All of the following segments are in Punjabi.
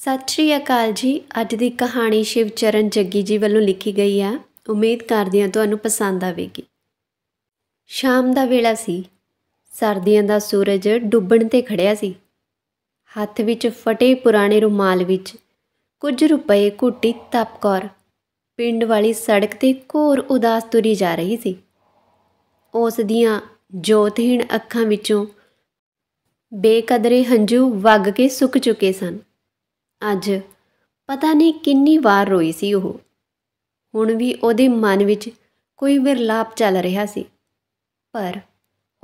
ਸਤਿ ਸ਼੍ਰੀ ਅਕਾਲ ਜੀ ਅੱਜ ਦੀ ਕਹਾਣੀ ਸ਼ਿਵ ਚਰਨ ਜੱਗੀ ਜੀ ਵੱਲੋਂ ਲਿਖੀ ਗਈ ਆ ਉਮੀਦ ਕਰਦੇ ਹਾਂ ਤੁਹਾਨੂੰ ਪਸੰਦ ਆਵੇਗੀ ਸ਼ਾਮ ਦਾ ਵੇਲਾ ਸੀ ਸਰਦੀਆਂ ਦਾ ਸੂਰਜ ਡੁੱਬਣ ਤੇ ਖੜਿਆ ਸੀ ਹੱਥ ਵਿੱਚ ਫਟੇ ਪੁਰਾਣੇ ਰੁਮਾਲ ਵਿੱਚ ਕੁਝ ਰੁਪਏ ਘੁੱਟੀ ਤਪਕੌਰ ਪਿੰਡ ਵਾਲੀ ਸੜਕ ਤੇ ਘੋਰ ਉਦਾਸ ਤੁਰੀ ਜਾ ਰਹੀ ਸੀ ਉਸ ਦੀਆਂ ਜੋਤਹੀਣ ਅੱਖਾਂ ਵਿੱਚੋਂ ਬੇਕਦਰੇ ਹੰਝੂ ਵਗ ਕੇ ਸੁੱਕ ਚੁੱਕੇ ਸਨ ਅੱਜ ਪਤਾ ਨਹੀਂ ਕਿੰਨੀ ਵਾਰ ਰੋਈ ਸੀ ਉਹ ਹੁਣ ਵੀ ਉਹਦੇ ਮਨ ਵਿੱਚ ਕੋਈ ਵਿਰਲਾਪ ਚੱਲ ਰਿਹਾ ਸੀ ਪਰ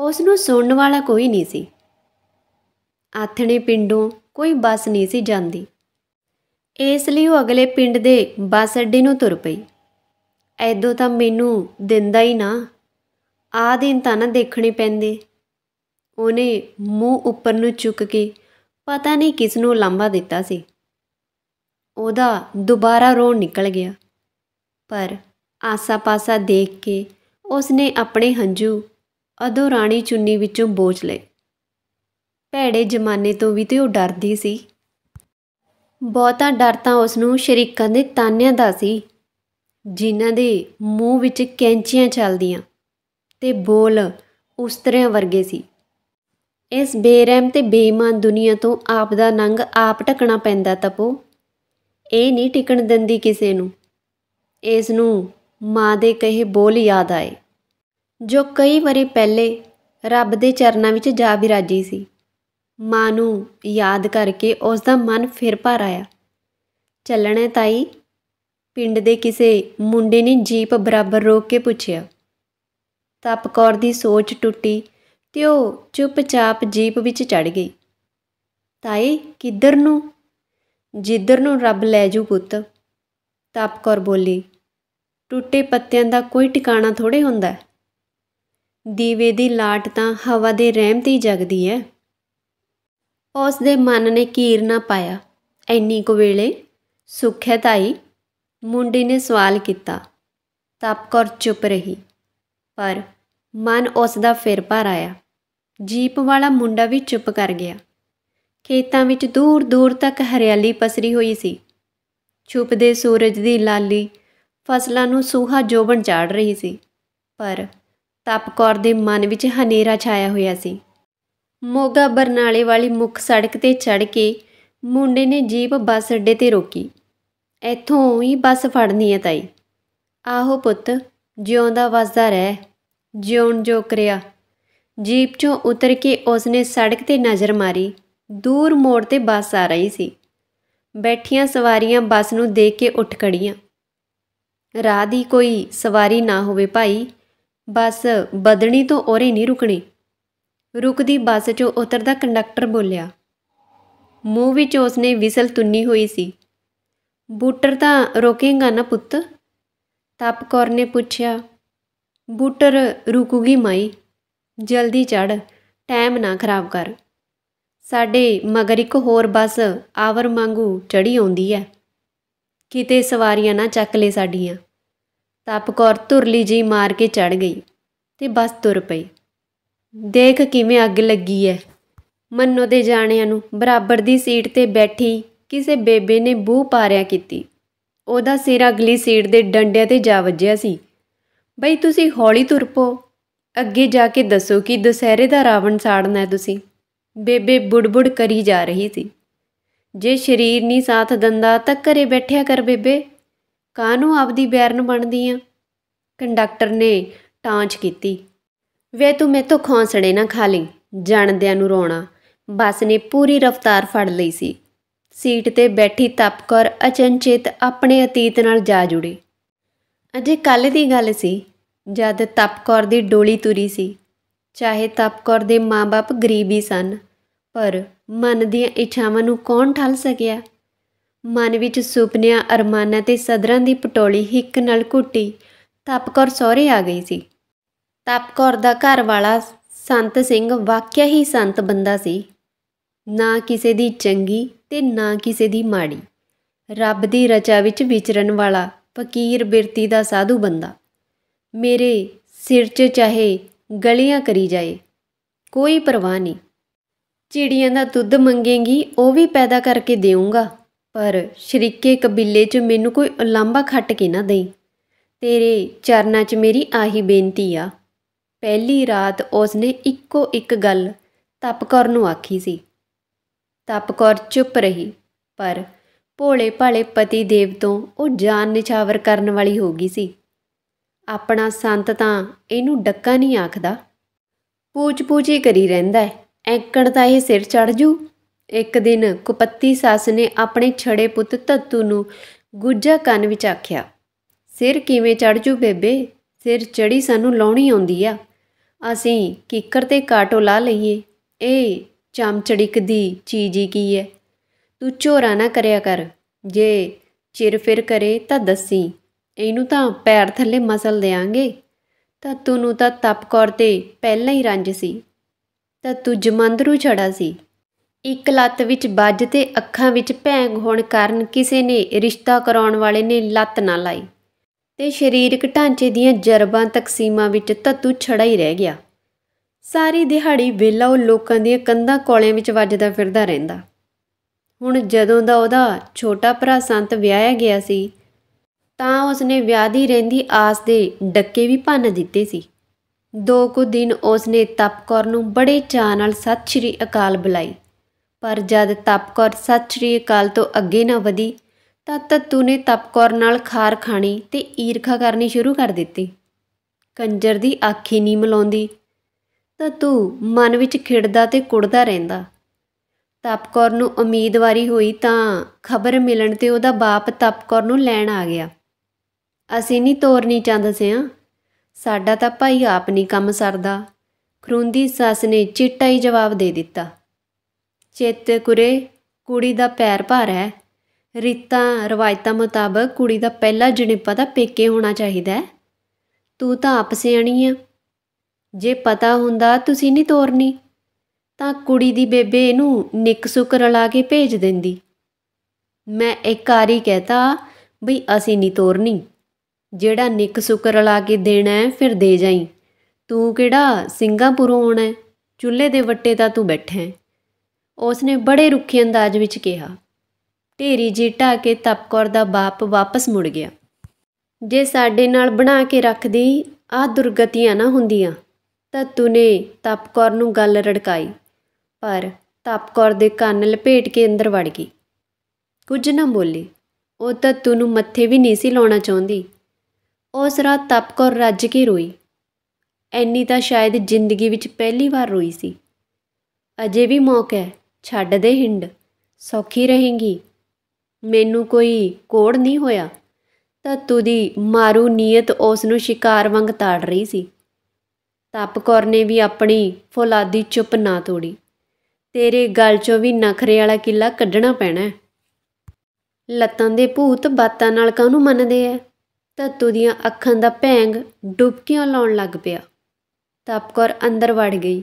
ਉਸ ਨੂੰ ਸੁਣਨ ਵਾਲਾ ਕੋਈ ਨਹੀਂ ਸੀ ਆਥਣੇ ਪਿੰਡੋਂ ਕੋਈ ਬੱਸ ਨਹੀਂ ਸੀ ਜਾਂਦੀ ਇਸ ਲਈ ਉਹ ਅਗਲੇ ਪਿੰਡ ਦੇ ਬੱਸ ਅੱਡੇ ਨੂੰ ਤੁਰ ਪਈ ਐਦੋਂ ਤਾਂ ਮੈਨੂੰ ਦਿੰਦਾ ਹੀ ਨਾ ਆ ਦਿਨ ਤਾਂ ਨਾ ਦੇਖਣੇ ਪੈਂਦੇ ਉਹਨੇ ਮੂੰਹ ਉੱਪਰ ਨੂੰ ਚੁੱਕ ਕੇ ਪਤਾ ਨਹੀਂ ਕਿਸ ਨੂੰ ਲਾਂਭਾ ਦਿੱਤਾ ਸੀ ਉਹਦਾ ਦੁਬਾਰਾ ਰੋਣ ਨਿਕਲ ਗਿਆ ਪਰ ਆਸਾ-ਪਾਸਾ ਦੇਖ ਕੇ ਉਸਨੇ ਆਪਣੇ ਹੰਝੂ ਅਦੋ ਰਾਣੀ ਚੁੰਨੀ ਵਿੱਚੋਂ ਬੋਝ ਲਏ ਭੈੜੇ ਜ਼ਮਾਨੇ ਤੋਂ ਵੀ ਤੇ ਉਹ ਡਰਦੀ ਸੀ ਬਹੁਤਾ ਡਰ ਤਾਂ ਉਸ ਨੂੰ ਸ਼ਰੀਕਾਂ ਦੇ ਤਾਨਿਆਂ ਦਾ ਸੀ ਜਿਨ੍ਹਾਂ ਦੇ ਮੂੰਹ ਵਿੱਚ ਕੈਂਚੀਆਂ ਚੱਲਦੀਆਂ ਤੇ ਬੋਲ ਉਸਤਰਿਆਂ ਵਰਗੇ ਸੀ ਇਸ ਬੇਰਹਿਮ ਤੇ ਬੇਈਮਾਨ ਦੁਨੀਆ ਤੋਂ ਆਪ ਦਾ ਨੰਗ ਆਪ ਟਕਣਾ ਪੈਂਦਾ ਤਪੋ ਇਹ ਨਹੀਂ ਟਿਕਣ ਦਿੰਦੀ ਕਿਸੇ ਨੂੰ ਇਸ ਨੂੰ ਮਾਂ ਦੇ ਕਹੇ ਬੋਲ ਯਾਦ ਆਏ ਜੋ ਕਈ ਵਾਰੀ ਪਹਿਲੇ ਰੱਬ ਦੇ ਚਰਨਾਂ ਵਿੱਚ ਜਾ ਰਾਜੀ ਸੀ ਮਾਂ ਨੂੰ ਯਾਦ ਕਰਕੇ ਉਸ ਦਾ ਮਨ ਫਿਰ ਭਰ ਆਇਆ ਚੱਲਣਾ ਤਾਈ ਪਿੰਡ ਦੇ ਕਿਸੇ ਮੁੰਡੇ ਨੇ ਜੀਪ ਬਰਾਬਰ ਰੋਕ ਕੇ ਪੁੱਛਿਆ ਤਪਕੌਰ ਦੀ ਸੋਚ ਟੁੱਟੀ ਤੇ ਉਹ ਚੁੱਪਚਾਪ ਜੀਪ ਵਿੱਚ ਚੜ ਗਈ ਤਾਈ ਕਿੱਧਰ ਨੂੰ ਜਿੱਧਰ ਨੂੰ ਰੱਬ ਲੈ ਜੂ ਪੁੱਤ ਤਾਪ ਬੋਲੀ ਟੁੱਟੇ ਪੱਤਿਆਂ ਦਾ ਕੋਈ ਟਿਕਾਣਾ ਥੋੜੇ ਹੁੰਦਾ ਦੀਵੇ ਦੀ ਲਾਟ ਤਾਂ ਹਵਾ ਦੇ ਰਹਿਮ ਤੇ ਜਗਦੀ ਐ ਉਸ ਦੇ ਮਨ ਨੇ ਕੀਰ ਨਾ ਪਾਇਆ ਐਨੀ ਕੁ ਵੇਲੇ ਸੁਖਿਆ ਤਾਈ ਮੁੰਡੇ ਨੇ ਸਵਾਲ ਕੀਤਾ ਤਾਪ ਚੁੱਪ ਰਹੀ ਪਰ ਮਨ ਉਸ ਦਾ ਫਿਰ ਭਰ ਆਇਆ ਜੀਪ ਵਾਲਾ ਮੁੰਡਾ ਵੀ ਚੁੱਪ ਕਰ ਗਿਆ ਖੇਤਾਂ ਵਿੱਚ ਦੂਰ ਦੂਰ ਤੱਕ ਹਰਿਆਲੀ ਪਸਰੀ ਹੋਈ ਸੀ ਛੁਪਦੇ ਸੂਰਜ ਦੀ ਲਾਲੀ ਫਸਲਾਂ ਨੂੰ ਸੂਹਾ ਜੋਬਣ ਝਾੜ ਰਹੀ ਸੀ ਪਰ ਤਪਕੌਰ ਦੇ ਮਨ ਵਿੱਚ ਹਨੇਰਾ ਛਾਇਆ ਹੋਇਆ ਸੀ ਮੋਗਾ ਬਰਨਾਲੇ ਵਾਲੀ ਮੁੱਖ ਸੜਕ ਤੇ ਚੜ ਕੇ ਮੁੰਡੇ ਨੇ ਜੀਪ ਬੱਸ ਅੱਡੇ ਤੇ ਰੋਕੀ ਇੱਥੋਂ ਹੀ ਬੱਸ ਫੜਨੀ ਹੈ ਤਾਈ ਆਹੋ ਪੁੱਤ ਜਿਉਂਦਾ ਵਸਦਾ ਰਹਿ ਜਿਉਣ ਜੋ ਕਰਿਆ ਜੀਪ ਚੋਂ ਉਤਰ ਕੇ ਉਸਨੇ ਸੜਕ ਤੇ ਨਜ਼ਰ ਮਾਰੀ ਦੂਰ ਮੋੜ ਤੇ ਬੱਸ ਆ ਰਹੀ ਸੀ ਬੈਠੀਆਂ ਸਵਾਰੀਆਂ ਬੱਸ ਨੂੰ ਦੇਖ ਕੇ ਉੱਠ ਖੜੀਆਂ ਰਾਹ ਦੀ ਕੋਈ ਸਵਾਰੀ ਨਾ ਹੋਵੇ ਭਾਈ ਬੱਸ ਬਦਣੀ ਤੋਂ ਔਰੇ ਨਹੀਂ ਰੁਕਣੀ ਰੁਕਦੀ ਬੱਸ 'ਚੋਂ ਉਤਰਦਾ ਕੰਡਕਟਰ ਬੋਲਿਆ ਮੂੰਹ ਵਿੱਚ ਉਸਨੇ ਵਿਸਲ ਤੁੰਨੀ ਹੋਈ ਸੀ ਬੂਟਰ ਤਾਂ ਰੋਕੇਗਾ ਨਾ ਪੁੱਤ ਤਪਕੌਰ ਨੇ ਪੁੱਛਿਆ ਬੂਟਰ ਰੁਕੂਗੀ ਮਾਈ ਜਲਦੀ ਚੜ ਟਾਈਮ ਨਾ ਖਰਾਬ ਕਰ ਸਾਡੇ ਮਗਰ ਇੱਕ ਹੋਰ ਬੱਸ ਆਵਰ ਮੰਗੂ ਚੜੀ ਆਉਂਦੀ ਹੈ ਕਿਤੇ ਸਵਾਰੀਆਂ ਨਾ ਚੱਕ ਲੈ ਸਾਡੀਆਂ ਤਪਕੌਰ ਧੁਰਲੀ ਜੀ ਮਾਰ ਕੇ ਚੜ ਗਈ ਤੇ ਬੱਸ ਤੁਰ ਪਈ ਦੇਖ ਕਿਵੇਂ ਅੱਗ ਲੱਗੀ ਐ ਮੰਨੋ ਦੇ ਜਾਣਿਆਂ ਨੂੰ ਬਰਾਬਰ ਦੀ ਸੀਟ ਤੇ ਬੈਠੀ ਕਿਸੇ ਬੇਬੇ ਨੇ ਬੂਹ ਪਾਰਿਆ ਕੀਤੀ ਉਹਦਾ ਸਿਰ ਅਗਲੀ ਸੀਟ ਦੇ ਡੰਡਿਆਂ ਤੇ ਜਾ ਵੱਜਿਆ ਸੀ ਬਈ ਤੁਸੀਂ ਹੌਲੀ ਤੁਰਪੋ ਅੱਗੇ ਜਾ ਕੇ ਦੱਸੋ ਕਿ ਦੁਸਹਿਰੇ ਦਾ ਰਾਵਣ ਸਾੜਨਾ ਹੈ ਤੁਸੀਂ ਬੇਬੇ ਬੁੜਬੁੜ ਕਰੀ ਜਾ ਰਹੀ ਸੀ ਜੇ ਸ਼ਰੀਰ ਨਹੀਂ ਸਾਥ ਦੰਦਾ ਤਾਂ ਘਰੇ ਬੈਠਿਆ ਕਰ ਬੇਬੇ ਕਾਹਨੂੰ ਆਪਦੀ ਬੈਰਨ ਬਣਦੀ ਆ ਕੰਡਕਟਰ ਨੇ ਟਾਂਚ ਕੀਤੀ ਵੇ ਤੂੰ ਤੋਂ ਖੌਂਸੜੇ ਨਾ ਖਾ ਲਈ ਜਾਣਦਿਆਂ ਨੂੰ ਰੋਣਾ ਬੱਸ ਨੇ ਪੂਰੀ ਰਫ਼ਤਾਰ ਫੜ ਲਈ ਸੀ ਸੀਟ ਤੇ ਬੈਠੀ ਤਪਕੌਰ ਅਚਨਚੇਤ ਆਪਣੇ ਅਤੀਤ ਨਾਲ ਜਾ ਜੁੜੀ ਅਜੇ ਕੱਲ ਦੀ ਗੱਲ ਸੀ ਜਦ ਤਪਕੌਰ ਦੀ ਡੋਲੀ ਤੁਰੀ ਸੀ ਚਾਹੇ ਤਪਕੌਰ ਦੇ ਮਾਪੇ ਗਰੀਬ ਹੀ ਸਨ ਪਰ ਮਨ ਦੀਆਂ ਇੱਛਾਵਾਂ ਨੂੰ ਕੌਣ ਠੱਲ ਸਕਿਆ ਮਨ ਵਿੱਚ ਸੁਪਨਿਆਂ ਅਰਮਾਨਾਂ ਤੇ ਸਦਰਾਂ ਦੀ ਪਟੋਲੀ ਹਿੱਕ ਨਾਲ ਘੁੱਟੀ ਤਪਕੌਰ ਸੋਹਰੇ ਆ ਗਈ ਸੀ ਤਪਕੌਰ ਦਾ ਘਰ ਵਾਲਾ ਸੰਤ ਸਿੰਘ ਵਾਕਿਆ ਹੀ ਸੰਤ ਬੰਦਾ ਸੀ ਨਾ ਕਿਸੇ ਦੀ ਚੰਗੀ ਤੇ ਨਾ ਕਿਸੇ ਦੀ ਮਾੜੀ ਰੱਬ ਦੀ ਰਚਾ ਵਿੱਚ ਵਿਚਰਨ ਵਾਲਾ ਫਕੀਰ ਬਿਰਤੀ ਦਾ ਸਾਧੂ ਬੰਦਾ ਮੇਰੇ ਸਿਰ 'ਚ ਚਾਹੇ ਗਲੀਆਂ ਕਰੀ ਜਾਏ ਕੋਈ ਪਰਵਾਹ ਨਹੀਂ ਚਿੜੀਆਂ ਦਾ ਦੁੱਧ ਮੰਗੇਗੀ ਉਹ ਵੀ ਪੈਦਾ ਕਰਕੇ ਦੇਊਂਗਾ ਪਰ ਸ਼ਰੀਕੇ ਕਬੀਲੇ 'ਚ ਮੈਨੂੰ ਕੋਈ ਉਲਾਂਭਾ ਖੱਟ ਕੇ ਨਾ ਦੇਈ ਤੇਰੇ ਚਰਨਾਂ 'ਚ ਮੇਰੀ ਆਹੀ ਬੇਨਤੀ ਆ ਪਹਿਲੀ ਰਾਤ ਉਸਨੇ ਇੱਕੋ ਇੱਕ ਗੱਲ ਤਪਕੌਰ ਨੂੰ ਆਖੀ ਸੀ ਤਪਕੌਰ ਚੁੱਪ ਰਹੀ ਪਰ ਭੋਲੇ ਭਾਲੇ ਪਤੀ ਦੇਵ ਤੋਂ ਉਹ ਜਾਨ ਨਿਛਾਵਰ ਕਰਨ ਵਾਲੀ ਹੋ ਗਈ ਸੀ ਆਪਣਾ ਸੰਤ ਤਾਂ ਇਹਨੂੰ ਡੱਕਾ ਨਹੀਂ ਆਖਦਾ ਪੂਜ ਪੂਜੀ ਕਰੀ ਰਹਿੰਦਾ ਹੈ ਐਂਕੜ ਤਾਂ ਇਹ ਸਿਰ ਚੜ ਜੂ ਇੱਕ ਦਿਨ ਕੁਪੱਤੀ ਸੱਸ ਨੇ ਆਪਣੇ ਛੜੇ ਪੁੱਤ ਤੱਤੂ ਨੂੰ ਗੁੱਜਾ ਕੰਨ ਵਿੱਚ ਆਖਿਆ ਸਿਰ ਕਿਵੇਂ ਚੜ ਜੂ ਬੇਬੇ ਸਿਰ ਚੜੀ ਸਾਨੂੰ ਲਾਉਣੀ ਆਉਂਦੀ ਆ ਅਸੀਂ ਕਿੱਕਰ ਤੇ ਕਾਟੋ ਲਾ ਲਈਏ ਏ ਚਮਚੜਿਕ ਦੀ ਚੀਜ਼ ਹੀ ਕੀ ਹੈ ਤੂੰ ਝੋਰਾ ਨਾ ਕਰਿਆ ਕਰ ਜੇ ਚਿਰ ਫਿਰ ਕਰੇ ਤਾਂ ਦੱਸੀ ਇਹਨੂੰ ਤਾਂ ਪੈਰ ਥੱਲੇ ਮਸਲ ਦੇਾਂਗੇ ਤਾਂ ਤੂੰ ਨੂੰ ਤਾਂ ਤਪਕੌਰ ਤੇ ਪਹਿਲਾਂ ਹੀ ਰੰਜ ਸੀ ਤਾਂ ਤੂੰ ਜਮੰਦਰੂ ਛੜਾ ਸੀ ਇੱਕ ਲੱਤ ਵਿੱਚ ਵੱਜ ਤੇ ਅੱਖਾਂ ਵਿੱਚ ਭੈਂਗ ਹੋਣ ਕਾਰਨ ਕਿਸੇ ਨੇ ਰਿਸ਼ਤਾ ਕਰਾਉਣ ਵਾਲੇ ਨੇ ਲੱਤ ਨਾ ਲਾਈ ਤੇ ਸਰੀਰਕ ਢਾਂਚੇ ਦੀਆਂ ਜਰਬਾਂ ਤਕਸੀਮਾਂ ਵਿੱਚ ਤਤੂ ਛੜਾ ਹੀ ਰਹਿ ਗਿਆ ਸਾਰੀ ਦਿਹਾੜੀ ਵੇਲਾ ਉਹ ਲੋਕਾਂ ਦੀਆਂ ਕੰਧਾਂ ਕੋਲਿਆਂ ਵਿੱਚ ਵੱਜਦਾ ਫਿਰਦਾ ਰਹਿੰਦਾ ਹੁਣ ਜਦੋਂ ਦਾ ਉਹਦਾ ਛੋਟਾ ਭਰਾ ਸੰਤ ਵਿਆਹਿਆ ਗਿਆ ਸੀ ਤਾਂ ਉਸਨੇ ਵਿਆਹ ਦੀ ਰਹਿੰਦੀ ਆਸ ਦੇ ਡੱਕੇ ਵੀ ਭੰਨ ਦਿੱਤੇ ਸੀ ਦੋ ਕੁ ਦਿਨ ਉਸਨੇ ਤਪਕੌਰ ਨੂੰ ਬੜੇ ਚਾਹ ਨਾਲ ਸਤਿ ਸ਼੍ਰੀ ਅਕਾਲ ਬੁਲਾਈ ਪਰ ਜਦ ਤਪਕੌਰ ਸਤਿ ਸ਼੍ਰੀ ਅਕਾਲ ਤੋਂ ਅੱਗੇ ਨਾ ਵਧੀ ਤਾਂ ਤੱਤੂ ਨੇ ਤਪਕੌਰ ਨਾਲ ਖਾਰ ਖਾਣੀ ਤੇ ਈਰਖਾ ਕਰਨੀ ਸ਼ੁਰੂ ਕਰ ਦਿੱਤੀ ਕੰਜਰ ਦੀ ਆਖੀ ਨਹੀਂ ਮਲਾਉਂਦੀ ਤੱਤੂ ਮਨ ਵਿੱਚ ਖਿੜਦਾ ਤੇ ਕੁੜਦਾ ਰਹਿੰਦਾ ਤਪਕੌਰ ਨੂੰ ਉਮੀਦਵਾਰੀ ਹੋਈ ਤਾਂ ਖਬਰ ਮਿਲਣ ਤੇ ਉਹਦਾ ਬਾਪ ਤਪਕੌਰ ਨੂੰ ਲੈਣ ਆ ਗਿਆ ਅਸੀਂ ਨਹੀਂ ਤੋਰਨੀ ਚਾਹੁੰਦੇ ਸਿਆਂ ਸਾਡਾ ਤਾਂ ਭਾਈ ਆਪ ਨਹੀਂ ਕੰਮ ਸਰਦਾ ਖਰੁੰਦੀ ਸੱਸ ਨੇ ਚਿੱਟਾ ਹੀ ਜਵਾਬ ਦੇ ਦਿੱਤਾ ਚੇਤੇ ਕੁਰੇ ਕੁੜੀ ਦਾ ਪੈਰ ਭਾਰ ਹੈ ਰੀਤਾਂ ਰਵਾਇਤਾਂ ਮੁਤਾਬਕ ਕੁੜੀ ਦਾ ਪਹਿਲਾ ਜਣੇਪਾ ਤਾਂ ਪੇਕੇ ਹੋਣਾ ਚਾਹੀਦਾ ਤੂੰ ਤਾਂ ਆਪ ਸਿਆਣੀ ਆ ਜੇ ਪਤਾ ਹੁੰਦਾ ਤੁਸੀਂ ਨਹੀਂ ਤੋਰਨੀ ਤਾਂ ਕੁੜੀ ਦੀ ਬੇਬੇ ਇਹਨੂੰ ਨਿੱਕ ਸੁੱਕ ਰਲਾ ਕੇ ਭੇਜ ਦਿੰਦੀ ਮੈਂ ਇੱਕ ਵਾਰੀ ਕਹਤਾ ਵੀ ਅਸੀਂ ਨਹੀਂ ਤੋਰਨੀ ਜਿਹੜਾ ਨਿੱਕ ਸੁੱਕ ਰਲਾ ਕੇ ਦੇਣਾ ਫਿਰ ਦੇ ਜਾਈ ਤੂੰ ਕਿਹੜਾ ਸਿੰਗਾਪੁਰੋਂ ਆਉਣਾ ਚੁੱਲ੍ਹੇ ਦੇ ਵੱਟੇ ਤਾਂ ਤੂੰ ਬੈਠਾ ਉਸਨੇ ਬੜੇ ਰੁੱਖੇ ਅੰਦਾਜ਼ ਵਿੱਚ ਕਿਹਾ ਢੇਰੀ ਜੀ ਢਾ ਕੇ ਤਪਕੌਰ ਦਾ ਬਾਪ ਵਾਪਸ ਮੁੜ ਗਿਆ ਜੇ ਸਾਡੇ ਨਾਲ ਬਣਾ ਕੇ ਰੱਖਦੀ ਆ ਦੁਰਗਤੀਆਂ ਨਾ ਹੁੰਦੀਆਂ ਤਾਂ ਤੂਨੇ ਤਪਕੌਰ ਨੂੰ ਗੱਲ ਰੜਕਾਈ ਪਰ ਤਪਕੌਰ ਦੇ ਕੰਨ ਲਪੇਟ ਕੇ ਅੰਦਰ ਵੜ ਗਈ ਕੁਝ ਨਾ ਬੋਲੀ ਉਹ ਤਾਂ ਤੂੰ ਨੂੰ ਮੱਥੇ ਵੀ ਨਹੀਂ ਸੀ ਲਾਉਣਾ ਚਾਹੁੰਦੀ ਉਸ ਰਾਤ ਤਪ ਕੌਰ ਰੱਜ ਕੇ ਰੋਈ ਐਨੀ ਤਾਂ ਸ਼ਾਇਦ ਜ਼ਿੰਦਗੀ ਵਿੱਚ ਪਹਿਲੀ ਵਾਰ ਰੋਈ ਸੀ ਅਜੇ ਵੀ ਮੌਕਾ ਹੈ ਛੱਡ ਦੇ ਹਿੰਡ ਸੌਖੀ ਰਹੇਗੀ ਮੈਨੂੰ ਕੋਈ ਕੋੜ ਨਹੀਂ ਹੋਇਆ ਤਤੂ ਦੀ ਮਾਰੂ ਨੀਅਤ ਉਸ ਨੂੰ ਸ਼ਿਕਾਰ ਵਾਂਗ ਤਾੜ ਰਹੀ ਸੀ ਤਪਕੌਰ ਨੇ ਵੀ ਆਪਣੀ ਫੌਲਾਦੀ ਚੁੱਪ ਨਾ ਤੋੜੀ ਤੇਰੇ ਗਲ ਚੋਂ ਵੀ ਨਖਰੇ ਵਾਲਾ ਕਿਲਾ ਕੱਢਣਾ ਪੈਣਾ ਲੱਤਾਂ ਦੇ ਭੂਤ ਬਾਤਾਂ ਨਾਲ ਕਾਹਨੂੰ ਮੰਨਦੇ ਐ ਧੱਤੂ ਦੀਆਂ ਅੱਖਾਂ ਦਾ ਭੈਂਗ ਡੁਬਕੀਆਂ ਲਾਉਣ ਲੱਗ ਪਿਆ ਤਪਕੌਰ ਅੰਦਰ ਵੜ ਗਈ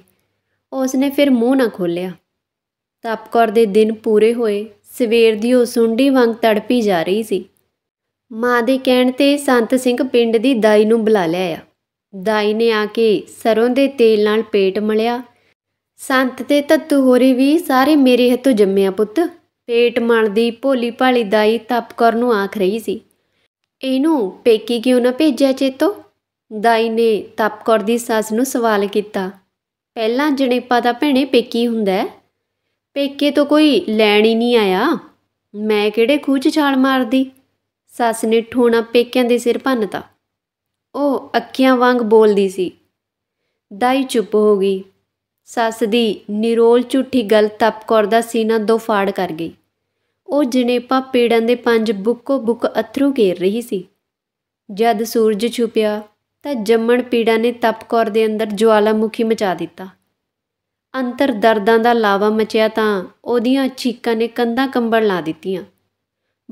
ਉਸ ਨੇ ਫਿਰ ਮੂੰਹ ਨਾ ਖੋਲਿਆ ਤਪਕੌਰ ਦੇ ਦਿਨ ਪੂਰੇ ਹੋਏ ਸਵੇਰ ਦੀ ਉਹ ਸੁੰਡੀ ਵਾਂਗ ਤੜਪੀ ਜਾ ਰਹੀ ਸੀ ਮਾਂ ਦੇ ਕਹਿਣ ਤੇ ਸੰਤ ਸਿੰਘ ਪਿੰਡ ਦੀ ਦਾਈ ਨੂੰ ਬੁਲਾ ਲਿਆ ਦਾਈ ਨੇ ਆ ਕੇ ਸਰੋਂ ਦੇ ਤੇਲ ਨਾਲ ਪੇਟ ਮਲਿਆ ਸੰਤ ਤੇ ਤੱਤੂ ਹੋਰੇ ਵੀ ਸਾਰੇ ਮੇਰੇ ਹੱਥੋਂ ਜੰਮਿਆ ਪੁੱਤ ਪੇਟ ਮਲਦੀ ਭੋਲੀ ਭਾਲੀ ਦਾਈ ਤਪਕਰ ਨੂੰ ਆਖ ਰਹੀ ਸੀ ਇਹਨੂੰ ਪੇਕੀ ਕਿਉਂ ਨਾ ਭੇਜਿਆ ਚੇਤੋ ਦਾਈ ਨੇ ਤਪਕੌਰ ਦੀ ਸੱਸ ਨੂੰ ਸਵਾਲ ਕੀਤਾ ਪਹਿਲਾਂ ਜਣੇਪਾ ਦਾ ਭੈਣੇ ਪੇਕੀ ਹੁੰਦਾ ਪੇਕੇ ਤੋਂ ਕੋਈ ਲੈਣ ਹੀ ਨਹੀਂ ਆਇਆ ਮੈਂ ਕਿਹੜੇ ਖੂਚ ਛਾਲ ਮਾਰਦੀ ਸੱਸ ਨੇ ਠੋਣਾ ਪੇਕਿਆਂ ਦੇ ਸਿਰ ਭੰਨਤਾ ਉਹ ਅੱਖੀਆਂ ਵਾਂਗ ਬੋਲਦੀ ਸੀ ਦਾਈ ਚੁੱਪ ਹੋ ਗਈ ਸੱਸ ਦੀ ਨਿਰੋਲ ਝੂਠੀ ਗੱਲ ਤਪਕੌਰ ਦਾ ਸੀਨਾ ਦੋ ਫਾੜ ਕਰ ਗਈ ਉਹ ਜਨੇਪਾ ਪੇੜਾਂ ਦੇ ਪੰਜ ਬੁੱਕੋ ਬੁੱਕ ਅਥਰੂ ਘੇਰ ਰਹੀ ਸੀ ਜਦ ਸੂਰਜ ਛੁਪਿਆ ਤਾਂ ਜੰਮਣ ਪੀੜਾਂ ਨੇ ਤਪਕੌਰ ਦੇ ਅੰਦਰ ਜਵਾਲਾਮੁਖੀ ਮਚਾ ਦਿੱਤਾ ਅੰਤਰ ਦਰਦਾਂ ਦਾ ਲਾਵਾ ਮਚਿਆ ਤਾਂ ਉਹਦੀਆਂ ਚੀਕਾਂ ਨੇ ਕੰਧਾਂ ਕੰਬਣ ਲਾ ਦਿੱਤੀਆਂ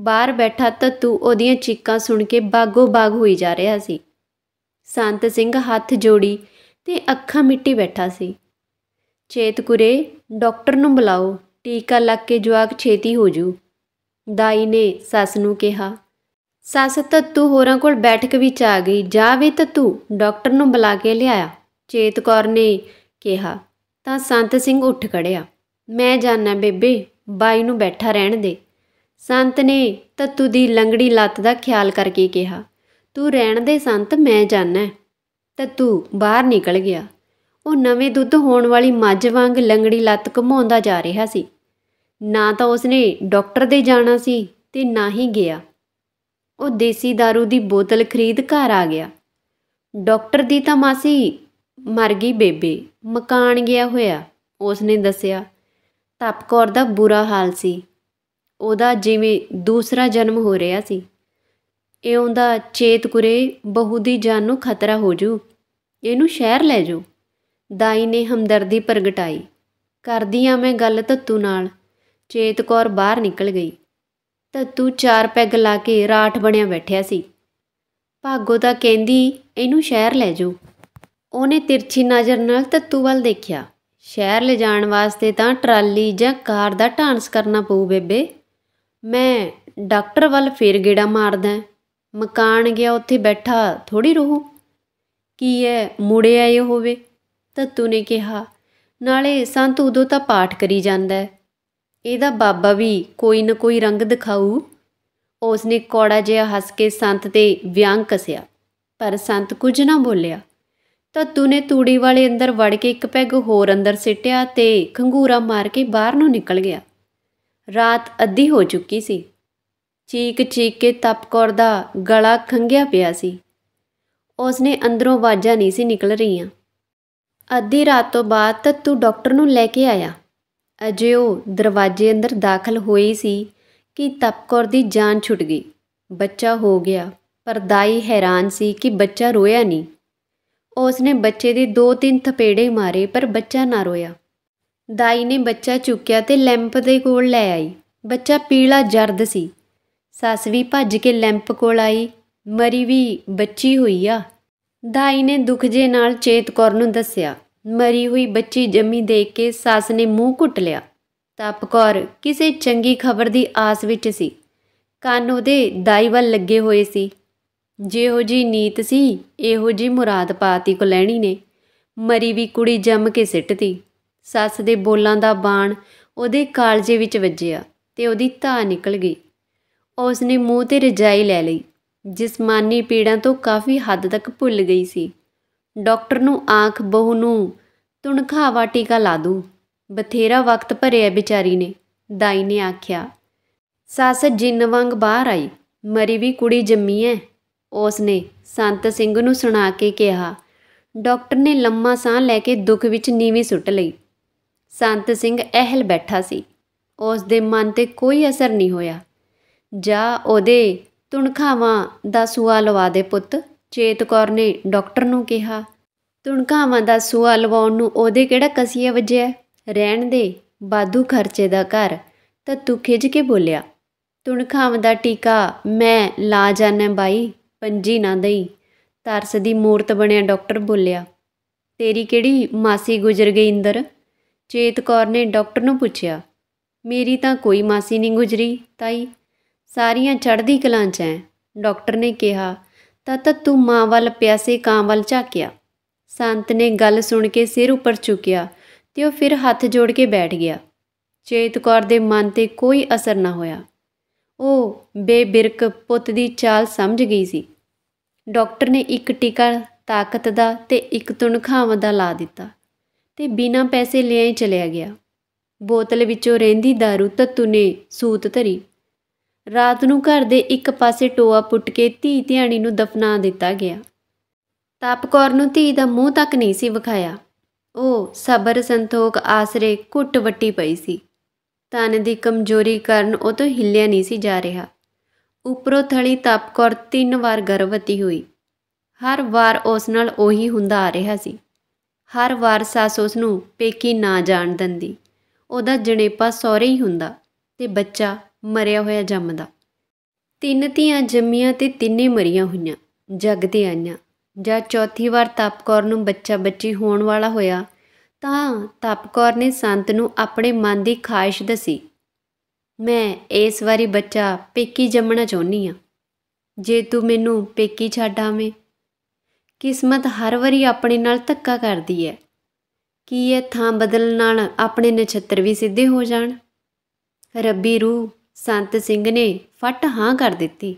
ਬਾਹਰ ਬੈਠਾ ਤੱਤੂ ਉਹਦੀਆਂ ਚੀਕਾਂ ਸੁਣ ਕੇ ਬਾਗੋ ਬਾਗ ਹੋਈ ਜਾ ਰਿਹਾ ਸੀ ਸੰਤ ਸਿੰਘ ਹੱਥ ਜੋੜੀ ਤੇ ਅੱਖਾਂ ਮਿੱਟੀ ਬੈਠਾ ਸੀ ਚੇਤਕੁਰੇ ਡਾਕਟਰ ਨੂੰ ਬੁਲਾਓ ਟੀਕਾ ਲੱਗ ਕੇ ਜਵਾਕ ਛੇਤੀ ਹੋ ਜੂ ਦਾਈ ਨੇ ਸੱਸ ਨੂੰ ਕਿਹਾ ਸੱਸ ਤੱਤੂ ਹੋਰਾਂ ਕੋਲ ਬੈਠਕ ਵਿੱਚ ਆ ਗਈ ਜਾ ਵੇ ਤੱਤੂ ਡਾਕਟਰ ਨੂੰ ਬੁਲਾ ਕੇ ਲਿਆਇਆ ਚੇਤ ਕੌਰ ਨੇ ਕਿਹਾ ਤਾਂ ਸੰਤ ਸਿੰਘ ਉੱਠ ਖੜਿਆ ਮੈਂ ਜਾਣਾ ਬੇਬੇ ਬਾਈ ਨੂੰ ਬੈਠਾ ਰਹਿਣ ਦੇ ਸੰਤ ਨੇ ਤੱਤੂ ਦੀ ਲੰਗੜੀ ਲੱਤ ਦਾ ਖਿਆਲ ਕਰਕੇ ਕਿਹਾ ਤੂੰ ਰਹਿਣ ਦੇ ਸੰਤ ਮੈਂ ਜਾਣਾ ਤੱਤੂ ਬਾਹਰ ਨਿਕਲ ਗਿਆ ਉਹ ਨਵੇਂ ਦੁੱਧ ਹੋਣ ਵਾਲੀ ਮੱਝ ਵਾਂਗ ਲੰਗੜੀ ਲੱਤ ਘਮਾਉਂਦਾ ਜਾ ਰਿਹਾ ਸੀ ਨਾ ਤਾਂ ਉਸਨੇ ਡਾਕਟਰ ਦੇ ਜਾਣਾ ਸੀ ਤੇ ਨਾ ਹੀ ਗਿਆ ਉਹ ਦੇਸੀ दारू ਦੀ ਬੋਤਲ ਖਰੀਦ ਘਰ ਆ ਗਿਆ ਡਾਕਟਰ ਦੀ ਤਾਂ ਮਾਸੀ ਮਰ ਗਈ ਬੇਬੇ ਮਕਾਨ ਗਿਆ ਹੋਇਆ ਉਸਨੇ ਦੱਸਿਆ ਤਪਕੌਰ ਦਾ ਬੁਰਾ ਹਾਲ ਸੀ ਉਹਦਾ ਜਿਵੇਂ ਦੂਸਰਾ ਜਨਮ ਹੋ ਰਿਹਾ ਸੀ ਇਉਂ ਦਾ ਕੁਰੇ ਬਹੂ ਦੀ ਜਾਨ ਨੂੰ ਖਤਰਾ ਹੋ ਜੂ ਇਹਨੂੰ ਸ਼ਹਿਰ ਲੈ ਜਾਓ ਦਾਈ ਨੇ ਹਮਦਰਦੀ ਪ੍ਰਗਟਾਈ ਕਰਦੀ ਆ ਮੈਂ ਗੱਲ ਤੱਤੂ ਨਾਲ ਚੇਤ ਕੌਰ ਬਾਹਰ ਨਿਕਲ ਗਈ ਧੱਤੂ ਚਾਰ ਪੈਗ ਲਾ ਕੇ ਰਾਠ ਬਣਿਆ ਬੈਠਿਆ ਸੀ ਭਾਗੋ ਤਾਂ ਕਹਿੰਦੀ ਇਹਨੂੰ ਸ਼ਹਿਰ ਲੈ ਜਾਓ ਉਹਨੇ ਤਿਰਛੀ ਨਜ਼ਰ ਨਾਲ ਤੱਤੂ ਵੱਲ ਦੇਖਿਆ ਸ਼ਹਿਰ ਲੈ ਜਾਣ ਵਾਸਤੇ ਤਾਂ ਟਰਾਲੀ ਜਾਂ ਕਾਰ ਦਾ ਢਾਂਸ ਕਰਨਾ ਪਊ ਬੇਬੇ ਮੈਂ ਡਾਕਟਰ ਵੱਲ ਫੇਰ ਗੇੜਾ ਮਾਰਦਾ ਮਕਾਨ ਗਿਆ ਉੱਥੇ ਬੈਠਾ ਥੋੜੀ ਰਹੂ ਕੀ ਐ ਮੁੜਿਆ ਇਹ ਹੋਵੇ ਤੱਤੂ ਨੇ ਕਿਹਾ ਨਾਲੇ ਸੰਤ ਉਦੋਂ ਤਾਂ ਪਾਠ ਕਰੀ ਜਾਂਦਾ ਹੈ ਇਹਦਾ ਬਾਬਾ ਵੀ ਕੋਈ ਨਾ ਕੋਈ ਰੰਗ ਦਿਖਾਊ ਉਸਨੇ ਕੋੜਾ ਜਿਹਾ ਹੱਸ ਕੇ ਸੰਤ ਤੇ ਵਿਅੰਗ ਕਸਿਆ ਪਰ ਸੰਤ ਕੁਝ ਨਾ ਬੋਲਿਆ ਧੱਤੂ ਨੇ ਤੂੜੀ ਵਾਲੇ ਅੰਦਰ ਵੜ ਕੇ ਇੱਕ ਪੈਗ ਹੋਰ ਅੰਦਰ ਸਿੱਟਿਆ ਤੇ ਖੰਗੂਰਾ ਮਾਰ ਕੇ ਬਾਹਰ ਨੂੰ ਨਿਕਲ ਗਿਆ ਰਾਤ ਅੱਧੀ ਹੋ ਚੁੱਕੀ ਸੀ ਚੀਕ ਚੀਕ ਕੇ ਤਪਕੌਰ ਦਾ ਗਲਾ ਖੰਗਿਆ ਪਿਆ ਸੀ ਉਸਨੇ ਅੰਦਰੋਂ ਆਵਾਜ਼ਾਂ ਨਹੀਂ ਸੀ ਨਿਕਲ ਰਹੀਆਂ ਅੱਧੀ ਰਾਤ ਤੋਂ ਬਾਅਦ ਧੱਤੂ ਡਾਕਟਰ ਨੂੰ ਲੈ ਕੇ ਆਇਆ ਅਜੇ ਉਹ ਦਰਵਾਜ਼ੇ ਅੰਦਰ ਦਾਖਲ ਹੋਈ ਸੀ ਕਿ ਤਪਕੌਰ ਦੀ ਜਾਨ ਛੁੱਟ ਗਈ ਬੱਚਾ ਹੋ ਗਿਆ ਪਰ ਦਾਈ ਹੈਰਾਨ ਸੀ ਕਿ ਬੱਚਾ ਰੋਇਆ ਨਹੀਂ ਉਸਨੇ ਬੱਚੇ ਦੇ ਦੋ ਤਿੰਨ ਥਪੇੜੇ ਮਾਰੇ ਪਰ ਬੱਚਾ ਨਾ ਰੋਇਆ ਦਾਈ ਨੇ ਬੱਚਾ ਚੁੱਕਿਆ ਤੇ ਲੈਂਪ ਦੇ ਕੋਲ ਲੈ ਆਈ ਬੱਚਾ ਪੀਲਾ ਜਰਦ ਸੀ ਸੱਸ ਵੀ ਭੱਜ ਕੇ ਲੈਂਪ ਕੋਲ ਆਈ ਮਰੀ ਵੀ ਬੱਚੀ ਹੋਈ ਆ ਦਾਈ ਨੇ ਦੁਖਜੇ ਨਾਲ ਚੇਤਕੌਰ ਨੂੰ ਦੱਸਿਆ ਮਰੀ ਹੋਈ ਬੱਚੀ ਜੰਮੀ ਦੇਖ ਕੇ ਸੱਸ ਨੇ ਮੂੰਹ ਘੁੱਟ ਲਿਆ ਤਾਂ ਕੌਰ ਕਿਸੇ ਚੰਗੀ ਖਬਰ ਦੀ ਆਸ ਵਿੱਚ ਸੀ ਕੰਨ ਉਹਦੇ ਦਾਈ ਵੱਲ ਲੱਗੇ ਹੋਏ ਸੀ ਜਿਹੋ ਜੀ ਨੀਤ ਸੀ ਇਹੋ ਜੀ ਮੁਰਾਦ ਪਾਤੀ ਕੋ ਲੈਣੀ ਨੇ ਮਰੀ ਵੀ ਕੁੜੀ ਜੰਮ ਕੇ ਸਿੱਟਦੀ ਸੱਸ ਦੇ ਬੋਲਾਂ ਦਾ ਬਾਣ ਉਹਦੇ ਕਾਲਜੇ ਵਿੱਚ ਵੱਜਿਆ ਤੇ ਉਹਦੀ ਧਾ ਨਿਕਲ ਗਈ ਉਸ ਨੇ ਮੂੰਹ ਤੇ ਰਜਾਈ ਲੈ ਲਈ ਜਿਸਮਾਨੀ ਪੀੜਾਂ ਤੋਂ ਕਾਫੀ ਹੱਦ ਤੱਕ ਭੁੱਲ ਗਈ ਸੀ ਡਾਕਟਰ ਨੂੰ ਆਂਖ ਬਹੁ ਨੂੰ ਤੁਣਖਾਵਾ ਟੀਕਾ ਲਾ ਦੂੰ ਬਥੇਰਾ ਵਕਤ ਭਰਿਆ ਵਿਚਾਰੀ ਨੇ ਦਾਈ ਨੇ ਆਖਿਆ ਸੱਸ ਜਿੰਨ ਵਾਂਗ ਬਾਹਰ ਆਈ ਮਰੀ ਵੀ ਕੁੜੀ ਜੰਮੀ ਐ ਉਸ ਨੇ ਸੰਤ ਸਿੰਘ ਨੂੰ ਸੁਣਾ ਕੇ ਕਿਹਾ ਡਾਕਟਰ ਨੇ ਲੰਮਾ ਸਾਹ ਲੈ ਕੇ ਦੁੱਖ ਵਿੱਚ ਨੀਵੀਂ ਸੁੱਟ ਲਈ ਸੰਤ ਸਿੰਘ ਅਹਿਲ ਬੈਠਾ ਸੀ ਉਸ ਦੇ ਮਨ ਤੇ ਕੋਈ ਅਸਰ ਨਹੀਂ ਹੋਇਆ ਜਾ ਉਹਦੇ ਤੁਣਖਾਵਾ ਦਾ ਸੁਆਲ ਲਵਾ ਦੇ ਪੁੱਤ ਚੇਤ ਕੌਰ ਨੇ ਡਾਕਟਰ ਨੂੰ ਕਿਹਾ ਤੁਣਕਾਵਾਂ ਦਾ ਸੂਆ ਲਵਾਉਣ ਨੂੰ ਉਹਦੇ ਕਿਹੜਾ ਕਸੀਆ ਵਜਿਆ ਰਹਿਣ ਦੇ ਬਾਧੂ ਖਰਚੇ ਦਾ ਘਰ ਤਾਂ ਤੂੰ ਖਿਜ ਕੇ ਬੋਲਿਆ ਤੁਣਖਾਮ ਦਾ ਟੀਕਾ ਮੈਂ ਲਾ ਜਾਣਾ ਬਾਈ ਪੰਜੀ ਨਾ ਦਈ ਤਰਸ ਦੀ ਮੂਰਤ ਬਣਿਆ ਡਾਕਟਰ ਬੋਲਿਆ ਤੇਰੀ ਕਿਹੜੀ ਮਾਸੀ ਗੁਜ਼ਰ ਗਈ ਇੰਦਰ ਚੇਤ ਕੌਰ ਨੇ ਡਾਕਟਰ ਨੂੰ ਪੁੱਛਿਆ ਮੇਰੀ ਤਾਂ ਕੋਈ ਮਾਸੀ ਨਹੀਂ ਗੁਜ਼ਰੀ ਤਾਈ ਸਾਰੀਆਂ ਚੜ੍ਹਦੀ ਕਲਾਂ 'ਚ ਐ ਡਾਕਟਰ ਨੇ ਕਿਹਾ ਤਤ ਤੂੰ ਮਾਂ ਵੱਲ ਪਿਆਸੇ ਕਾਂ ਵੱਲ ਝਾਕਿਆ ਸੰਤ ਨੇ ਗੱਲ ਸੁਣ ਕੇ ਸਿਰ ਉੱਪਰ ਚੁੱਕਿਆ ਤੇ ਉਹ ਫਿਰ ਹੱਥ ਜੋੜ ਕੇ ਬੈਠ ਗਿਆ ਚੇਤ ਕੌਰ ਦੇ ਮਨ ਤੇ ਕੋਈ ਅਸਰ ਨਾ ਹੋਇਆ ਉਹ ਬੇਬਿਰਕ ਪੁੱਤ ਦੀ ਚਾਲ ਸਮਝ ਗਈ ਸੀ ਡਾਕਟਰ ਨੇ ਇੱਕ ਟੀਕਾ ਤਾਕਤ ਦਾ ਤੇ ਇੱਕ ਤੁਣਖਾਵਾਂ ਦਾ ਲਾ ਦਿੱਤਾ ਤੇ ਬਿਨਾਂ ਪੈਸੇ ਲਿਆ ਹੀ ਚਲਿਆ ਗਿਆ ਬੋਤਲ ਵਿੱਚੋਂ ਰਹਿੰਦੀ दारू ਤਤੂ ਨੇ ਸੂਤ ਧਰੀ ਰਾਤ ਨੂੰ ਘਰ ਦੇ ਇੱਕ ਪਾਸੇ ਟੋਆ ਪੁੱਟ ਕੇ ਧੀ ਧਿਆਣੀ ਨੂੰ ਦਫਨਾ ਦਿੱਤਾ ਗਿਆ ਤਾਪਕੌਰ ਨੂੰ ਧੀ ਦਾ ਮੂੰਹ ਤੱਕ ਨਹੀਂ ਸੀ ਵਿਖਾਇਆ ਉਹ ਸਬਰ ਸੰਤੋਖ ਆਸਰੇ ਕੁੱਟ ਵੱਟੀ ਪਈ ਸੀ ਤਨ ਦੀ ਕਮਜ਼ੋਰੀ ਕਾਰਨ ਉਹ ਤੋਂ ਹਿੱਲਿਆ ਨਹੀਂ ਸੀ ਜਾ ਰਿਹਾ ਉਪਰੋਂ ਥਲੀ ਤਾਪਕੌਰ ਤਿੰਨ ਵਾਰ ਗਰਭਵਤੀ ਹੋਈ ਹਰ ਵਾਰ ਉਸ ਨਾਲ ਉਹੀ ਹੁੰਦਾ ਆ ਰਿਹਾ ਸੀ ਹਰ ਵਾਰ ਸੱਸ ਉਸ ਨੂੰ ਪੇਕੀ ਨਾ ਜਾਣ ਦਿੰਦੀ ਉਹਦਾ ਜਣੇਪਾ ਸੌਰੇ ਹੀ ਹੁੰਦਾ ਤੇ ਬੱਚਾ ਮਰਿਆ ਹੋਇਆ ਜੰਮਦਾ ਤਿੰਨ ਧੀਆਂ ਜੰਮੀਆਂ ਤੇ ਤਿੰਨੇ ਮਰੀਆਂ ਹੋਈਆਂ ਜੱਗ ਤੇ ਆਈਆਂ ਜਾਂ ਚੌਥੀ ਵਾਰ ਤਪਕੌਰ ਨੂੰ ਬੱਚਾ ਬੱਚੀ ਹੋਣ ਵਾਲਾ ਹੋਇਆ ਤਾਂ ਤਪਕੌਰ ਨੇ ਸੰਤ ਨੂੰ ਆਪਣੇ ਮਨ ਦੀ ਖਾਹਿਸ਼ ਦਸੀ ਮੈਂ ਇਸ ਵਾਰੀ ਬੱਚਾ ਪੇਕੀ ਜੰਮਣਾ ਚਾਹੁੰਨੀ ਆ ਜੇ ਤੂੰ ਮੈਨੂੰ ਪੇਕੀ ਛੱਡਾਵੇਂ ਕਿਸਮਤ ਹਰ ਵਾਰੀ ਆਪਣੇ ਨਾਲ ਧੱਕਾ ਕਰਦੀ ਹੈ ਕੀ ਇਹ ਥਾਂ ਬਦਲਣ ਨਾਲ ਆਪਣੇ ਨਛੱਤਰ ਵੀ ਸਿੱਧੇ ਹੋ ਜਾਣ ਰੱਬੀ ਰੂਹ ਸੰਤ ਸਿੰਘ ਨੇ ਫੱਟ ਹਾਂ ਕਰ ਦਿੱਤੀ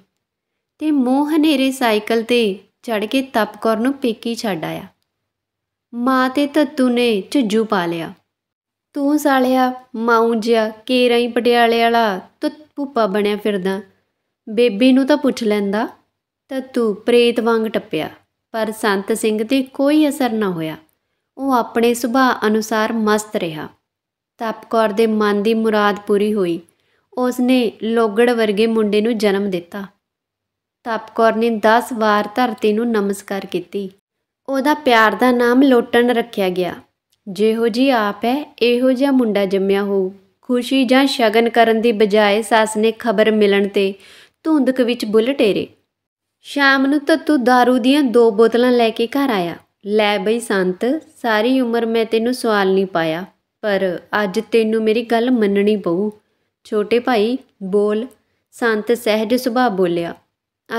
ਤੇ ਮੋਹ ਹਨੇਰੇ ਸਾਈਕਲ ਤੇ ਚੜ ਕੇ ਤਪਕੌਰ ਨੂੰ ਪੇਕੀ ਛੱਡ ਆਇਆ ਮਾਂ ਤੇ ਤੱਤੂ ਨੇ ਝੁੱਜੂ ਪਾ ਲਿਆ ਤੂੰ ਸਾਲਿਆ ਮਾਉਂ ਜਿਆ ਕੇਰਾਂ ਪਟਿਆਲੇ ਵਾਲਾ ਤੁੱਤ ਭੁੱਪਾ ਬਣਿਆ ਫਿਰਦਾ ਬੇਬੀ ਨੂੰ ਤਾਂ ਪੁੱਛ ਲੈਂਦਾ ਤੱਤੂ ਪ੍ਰੇਤ ਵਾਂਗ ਟੱਪਿਆ ਪਰ ਸੰਤ ਸਿੰਘ ਤੇ ਕੋਈ ਅਸਰ ਨਾ ਹੋਇਆ ਉਹ ਆਪਣੇ ਸੁਭਾਅ ਅਨੁਸਾਰ ਮਸਤ ਰਿਹਾ ਤਪਕੌਰ ਦੇ ਮਨ ਦੀ ਮੁਰਾਦ ਪੂਰੀ ਹੋਈ ਉਸ ਨੇ ਲੋਗੜ ਵਰਗੇ ਮੁੰਡੇ ਨੂੰ ਜਨਮ ਦਿੱਤਾ ਤਪਕੌਰ ਨੇ 10 ਵਾਰ ਧਰਤੀ ਨੂੰ ਨਮਸਕਾਰ ਕੀਤੀ ਉਹਦਾ ਪਿਆਰ ਦਾ ਨਾਮ ਲੋਟਣ ਰੱਖਿਆ ਗਿਆ ਜਿਹੋ ਜੀ ਆਪ ਹੈ ਇਹੋ ਜਿਹਾ ਮੁੰਡਾ ਜੰਮਿਆ ਹੋ ਖੁਸ਼ੀ ਜਾਂ ਸ਼ਗਨ ਕਰਨ ਦੀ ਬਜਾਏ ਸੱਸ ਨੇ ਖਬਰ ਮਿਲਣ ਤੇ ਧੁੰਦਕ ਵਿੱਚ ਬੁਲਟੇਰੇ ਸ਼ਾਮ ਨੂੰ ਤੱਤੂ दारू ਦੀਆਂ ਦੋ ਬੋਤਲਾਂ ਲੈ ਕੇ ਘਰ ਆਇਆ ਲੈ ਬਈ ਸੰਤ ਸਾਰੀ ਉਮਰ ਮੈਂ ਤੈਨੂੰ ਸਵਾਲ ਨਹੀਂ ਪਾਇਆ ਪਰ ਅੱਜ ਤੈਨੂੰ ਮੇਰੀ ਗੱਲ ਮੰਨਣੀ ਪਊ ਛੋਟੇ ਭਾਈ ਬੋਲ ਸੰਤ ਸਹਿਜ ਸੁਭਾਅ ਬੋਲਿਆ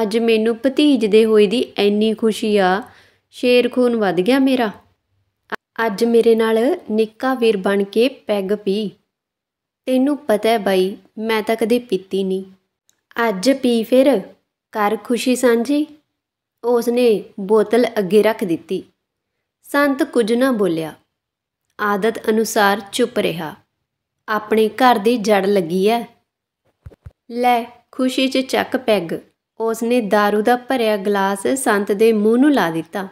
ਅੱਜ ਮੈਨੂੰ ਭਤੀਜ ਦੇ ਹੋਏ ਦੀ ਐਨੀ ਖੁਸ਼ੀ ਆ ਸ਼ੇਰ ਖੂਨ ਵੱਧ ਗਿਆ ਮੇਰਾ ਅੱਜ ਮੇਰੇ ਨਾਲ ਨਿੱਕਾ ਵੀਰ ਬਣ ਕੇ ਪੈਗ ਪੀ ਤੈਨੂੰ ਪਤਾ ਹੈ ਬਾਈ ਮੈਂ ਤਾਂ ਕਦੇ ਪੀਤੀ ਨਹੀਂ ਅੱਜ ਪੀ ਫਿਰ ਕਰ ਖੁਸ਼ੀ ਸਾਂਝੀ ਉਸ ਨੇ ਬੋਤਲ ਅੱਗੇ ਰੱਖ ਦਿੱਤੀ ਸੰਤ ਕੁਝ ਨਾ ਬੋਲਿਆ ਆਦਤ ਅਨੁਸਾਰ ਚੁੱਪ ਰਿਹਾ ਆਪਣੇ ਘਰ ਦੀ ਜੜ ਲੱਗੀ ਐ ਲੈ ਖੁਸ਼ੀ 'ਚ ਚੱਕ ਪੈਗ ਉਸ ਨੇ दारू ਦਾ ਭਰਿਆ ਗਲਾਸ ਸੰਤ ਦੇ ਮੂੰਹ ਨੂੰ ਲਾ ਦਿੱਤਾ